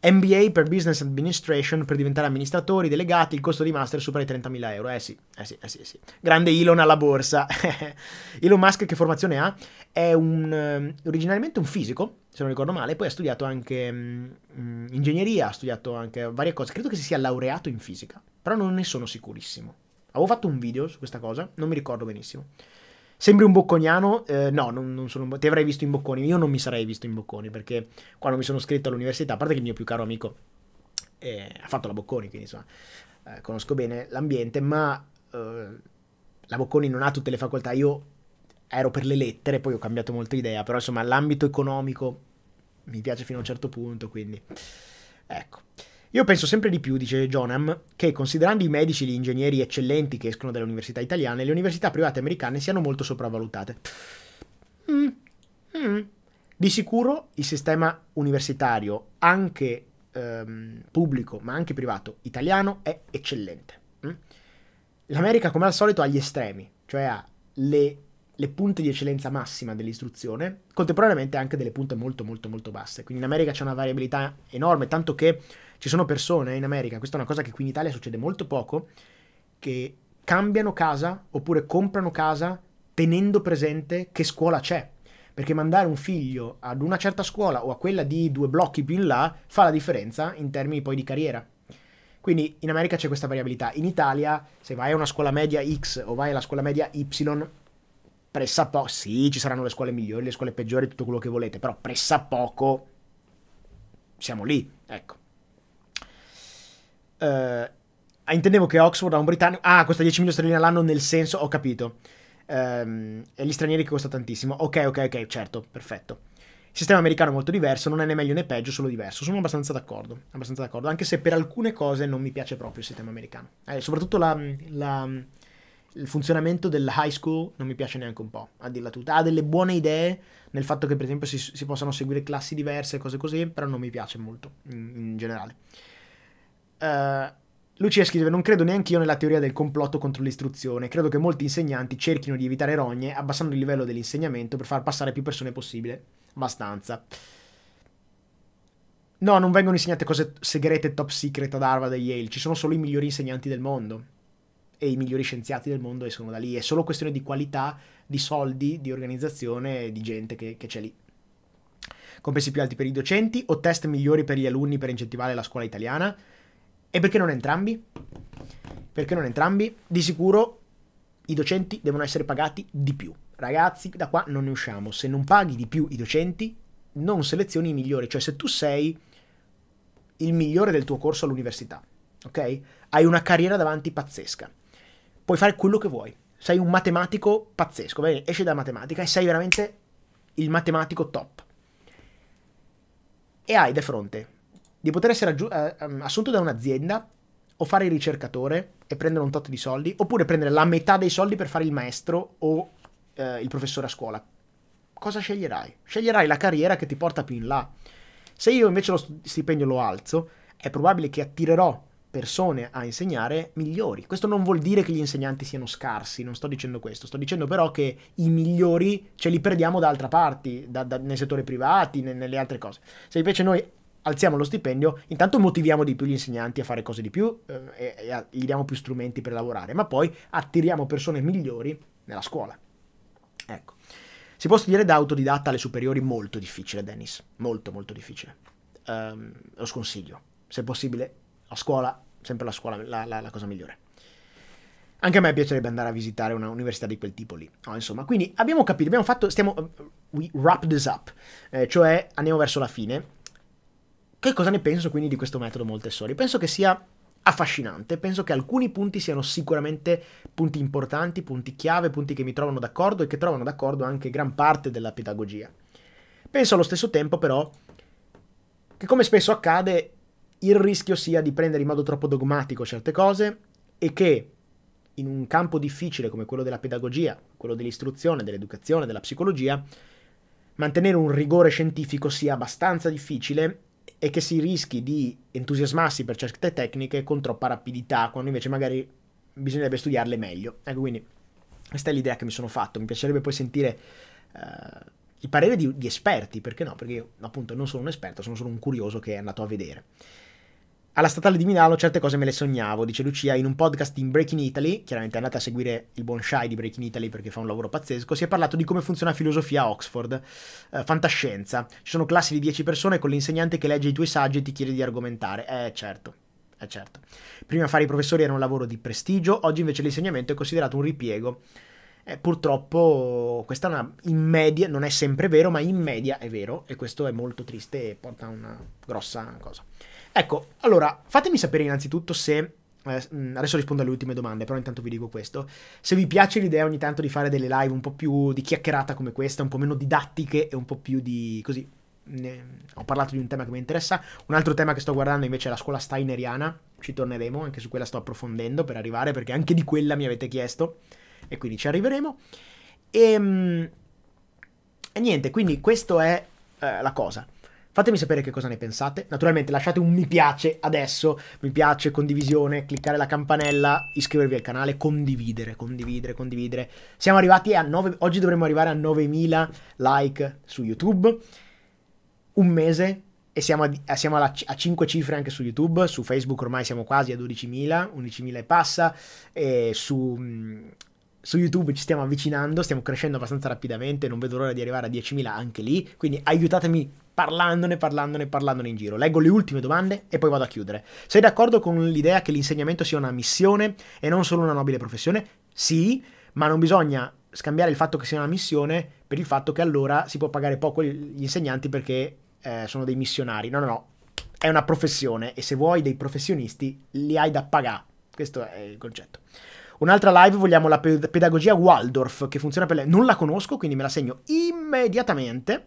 MBA per Business Administration per diventare amministratori, delegati, il costo di master supera i 30.000 euro. Eh sì, eh sì, eh sì, eh sì. Grande Elon alla borsa. <laughs> Elon Musk che formazione ha? È un, ehm, originariamente un fisico, se non ricordo male, poi ha studiato anche mh, mm, mm, ingegneria, ha studiato anche varie cose. Credo che si sia laureato in fisica, però non ne sono sicurissimo. Avevo fatto un video su questa cosa, non mi ricordo benissimo. Sembri un bocconiano? Eh, no, non, non sono un bo- ti avrei visto in bocconi. Io non mi sarei visto in bocconi perché quando mi sono iscritto all'università, a parte che il mio più caro amico eh, ha fatto la bocconi, quindi insomma eh, conosco bene l'ambiente, ma eh, la bocconi non ha tutte le facoltà. Io ero per le lettere, poi ho cambiato molto idea, però insomma l'ambito economico mi piace fino a un certo punto, quindi ecco. Io penso sempre di più, dice Jonam, che considerando i medici e gli ingegneri eccellenti che escono dalle università italiane, le università private americane siano molto sopravvalutate. Mm. Mm. Di sicuro il sistema universitario, anche ehm, pubblico, ma anche privato italiano, è eccellente. Mm. L'America, come al solito, ha gli estremi, cioè ha le, le punte di eccellenza massima dell'istruzione, contemporaneamente anche delle punte molto molto molto basse. Quindi in America c'è una variabilità enorme, tanto che ci sono persone in America, questa è una cosa che qui in Italia succede molto poco, che cambiano casa oppure comprano casa tenendo presente che scuola c'è. Perché mandare un figlio ad una certa scuola o a quella di due blocchi più in là fa la differenza in termini poi di carriera. Quindi in America c'è questa variabilità. In Italia, se vai a una scuola media X o vai alla scuola media Y, pressa poco. sì, ci saranno le scuole migliori, le scuole peggiori, tutto quello che volete, però pressa poco siamo lì, ecco. Eh, intendevo che Oxford ha un britannico. Ah, costa 10.000 sterline all'anno, nel senso, ho capito. Ehm, è gli stranieri che costa tantissimo. Ok, ok, ok, certo, perfetto. sistema americano molto diverso, non è né meglio né peggio, solo diverso. Sono abbastanza d'accordo, abbastanza d'accordo, anche se per alcune cose non mi piace proprio il sistema americano. Eh, soprattutto la, la, il funzionamento della high school non mi piace neanche un po', a dirla tutta. Ha delle buone idee nel fatto che per esempio si, si possano seguire classi diverse, e cose così, però non mi piace molto in, in generale. Eh, Lucia scrive: Non credo neanche io nella teoria del complotto contro l'istruzione. Credo che molti insegnanti cerchino di evitare rogne abbassando il livello dell'insegnamento per far passare più persone possibile. Abbastanza. No, non vengono insegnate cose segrete top secret ad Harvard e Yale. Ci sono solo i migliori insegnanti del mondo. E i migliori scienziati del mondo escono da lì. È solo questione di qualità, di soldi, di organizzazione e di gente che, che c'è lì compensi più alti per i docenti o test migliori per gli alunni per incentivare la scuola italiana? E perché non entrambi? Perché non entrambi? Di sicuro i docenti devono essere pagati di più. Ragazzi, da qua non ne usciamo. Se non paghi di più i docenti, non selezioni i migliori. Cioè, se tu sei il migliore del tuo corso all'università, ok? Hai una carriera davanti pazzesca. Puoi fare quello che vuoi. Sei un matematico pazzesco, bene? Esci dalla matematica e sei veramente il matematico top. E hai di fronte di poter essere aggiu- eh, ehm, assunto da un'azienda o fare il ricercatore e prendere un tot di soldi, oppure prendere la metà dei soldi per fare il maestro o eh, il professore a scuola. Cosa sceglierai? Sceglierai la carriera che ti porta più in là. Se io invece lo stipendio lo alzo, è probabile che attirerò persone a insegnare migliori. Questo non vuol dire che gli insegnanti siano scarsi, non sto dicendo questo, sto dicendo però che i migliori ce li perdiamo da altre parti, da, da, nei settori privati, ne, nelle altre cose. Se invece noi alziamo lo stipendio, intanto motiviamo di più gli insegnanti a fare cose di più eh, e, e gli diamo più strumenti per lavorare, ma poi attiriamo persone migliori nella scuola. Ecco. Si può studiare da autodidatta alle superiori? Molto difficile, Dennis. Molto, molto difficile. Um, lo sconsiglio. Se possibile, la scuola, sempre la scuola, la, la, la cosa migliore. Anche a me piacerebbe andare a visitare una università di quel tipo lì. No, insomma, quindi abbiamo capito, abbiamo fatto, stiamo, eh, we wrap this up, eh, cioè andiamo verso la fine. Che cosa ne penso quindi di questo metodo Montessori? Penso che sia affascinante, penso che alcuni punti siano sicuramente punti importanti, punti chiave, punti che mi trovano d'accordo e che trovano d'accordo anche gran parte della pedagogia. Penso allo stesso tempo però che come spesso accade il rischio sia di prendere in modo troppo dogmatico certe cose e che in un campo difficile come quello della pedagogia, quello dell'istruzione, dell'educazione, della psicologia, mantenere un rigore scientifico sia abbastanza difficile e che si rischi di entusiasmarsi per certe tecniche con troppa rapidità, quando invece magari bisognerebbe studiarle meglio. Ecco, quindi questa è l'idea che mi sono fatto. Mi piacerebbe poi sentire eh, il parere di, di esperti, perché no? Perché io appunto non sono un esperto, sono solo un curioso che è andato a vedere alla statale di Milano certe cose me le sognavo, dice Lucia in un podcast in Breaking Italy, chiaramente andate a seguire il buon Shy di Breaking Italy perché fa un lavoro pazzesco, si è parlato di come funziona filosofia a Oxford, eh, fantascienza, ci sono classi di 10 persone con l'insegnante che legge i tuoi saggi e ti chiede di argomentare, eh certo. Eh certo. Prima fare i professori era un lavoro di prestigio, oggi invece l'insegnamento è considerato un ripiego. Eh, purtroppo questa è una, in media, non è sempre vero, ma in media è vero e questo è molto triste e porta a una grossa cosa. Ecco, allora, fatemi sapere innanzitutto se eh, adesso rispondo alle ultime domande, però intanto vi dico questo. Se vi piace l'idea ogni tanto di fare delle live un po' più di chiacchierata come questa, un po' meno didattiche e un po' più di così. Ne... ho parlato di un tema che mi interessa. Un altro tema che sto guardando invece è la scuola steineriana. Ci torneremo, anche su quella sto approfondendo per arrivare, perché anche di quella mi avete chiesto. E quindi ci arriveremo. E, ehm, e niente, quindi questa è eh, la cosa. Fatemi sapere che cosa ne pensate. Naturalmente lasciate un mi piace adesso, mi piace, condivisione, cliccare la campanella, iscrivervi al canale, condividere, condividere, condividere. Siamo arrivati a 9 oggi dovremmo arrivare a 9000 like su YouTube. Un mese e siamo, a, siamo alla, a 5 cifre anche su YouTube, su Facebook ormai siamo quasi a 12.000, 11.000 e passa, e su mm, su YouTube ci stiamo avvicinando, stiamo crescendo abbastanza rapidamente, non vedo l'ora di arrivare a 10.000 anche lì, quindi aiutatemi parlandone, parlandone, parlandone in giro. Leggo le ultime domande e poi vado a chiudere. Sei d'accordo con l'idea che l'insegnamento sia una missione e non solo una nobile professione? Sì, ma non bisogna scambiare il fatto che sia una missione per il fatto che allora si può pagare poco gli insegnanti perché eh, sono dei missionari. No, no, no, è una professione e se vuoi dei professionisti li hai da pagare. Questo è il concetto. Un'altra live vogliamo la pedagogia Waldorf, che funziona per lei. Non la conosco, quindi me la segno immediatamente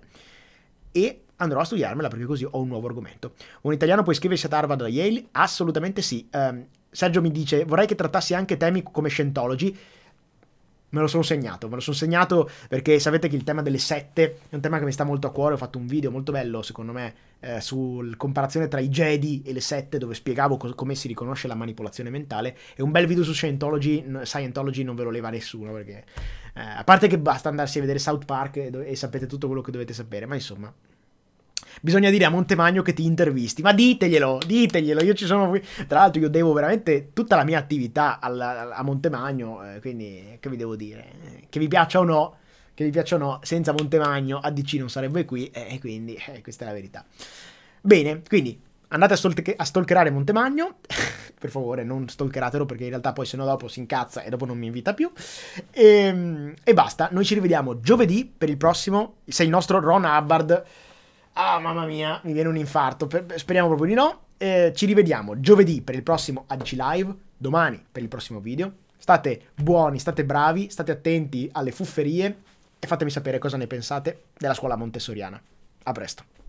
e andrò a studiarmela perché così ho un nuovo argomento. Un italiano può iscriversi ad Harvard o Yale? Assolutamente sì. Um, Sergio mi dice, vorrei che trattassi anche temi come Scientology me lo sono segnato, me lo sono segnato perché sapete che il tema delle sette è un tema che mi sta molto a cuore, ho fatto un video molto bello secondo me eh, sulla comparazione tra i Jedi e le sette dove spiegavo come si riconosce la manipolazione mentale e un bel video su Scientology, Scientology non ve lo leva nessuno perché eh, a parte che basta andarsi a vedere South Park e, e sapete tutto quello che dovete sapere, ma insomma bisogna dire a Montemagno che ti intervisti. Ma diteglielo, diteglielo, io ci sono qui. Tra l'altro io devo veramente tutta la mia attività alla, a Montemagno, eh, quindi che vi devo dire? Eh, che vi piaccia o no, che vi piaccia o no, senza Montemagno ADC non sarebbe qui eh, e eh, quindi eh, questa è la verità. Bene, quindi andate a, stalk- a stalkerare Montemagno. <laughs> per favore, non stalkeratelo perché in realtà poi se no dopo si incazza e dopo non mi invita più. E, ehm, e basta, noi ci rivediamo giovedì per il prossimo, se il nostro Ron Hubbard Ah, mamma mia, mi viene un infarto. Speriamo proprio di no. Eh, ci rivediamo giovedì per il prossimo ADC Live, domani per il prossimo video. State buoni, state bravi, state attenti alle fufferie e fatemi sapere cosa ne pensate della scuola montessoriana. A presto.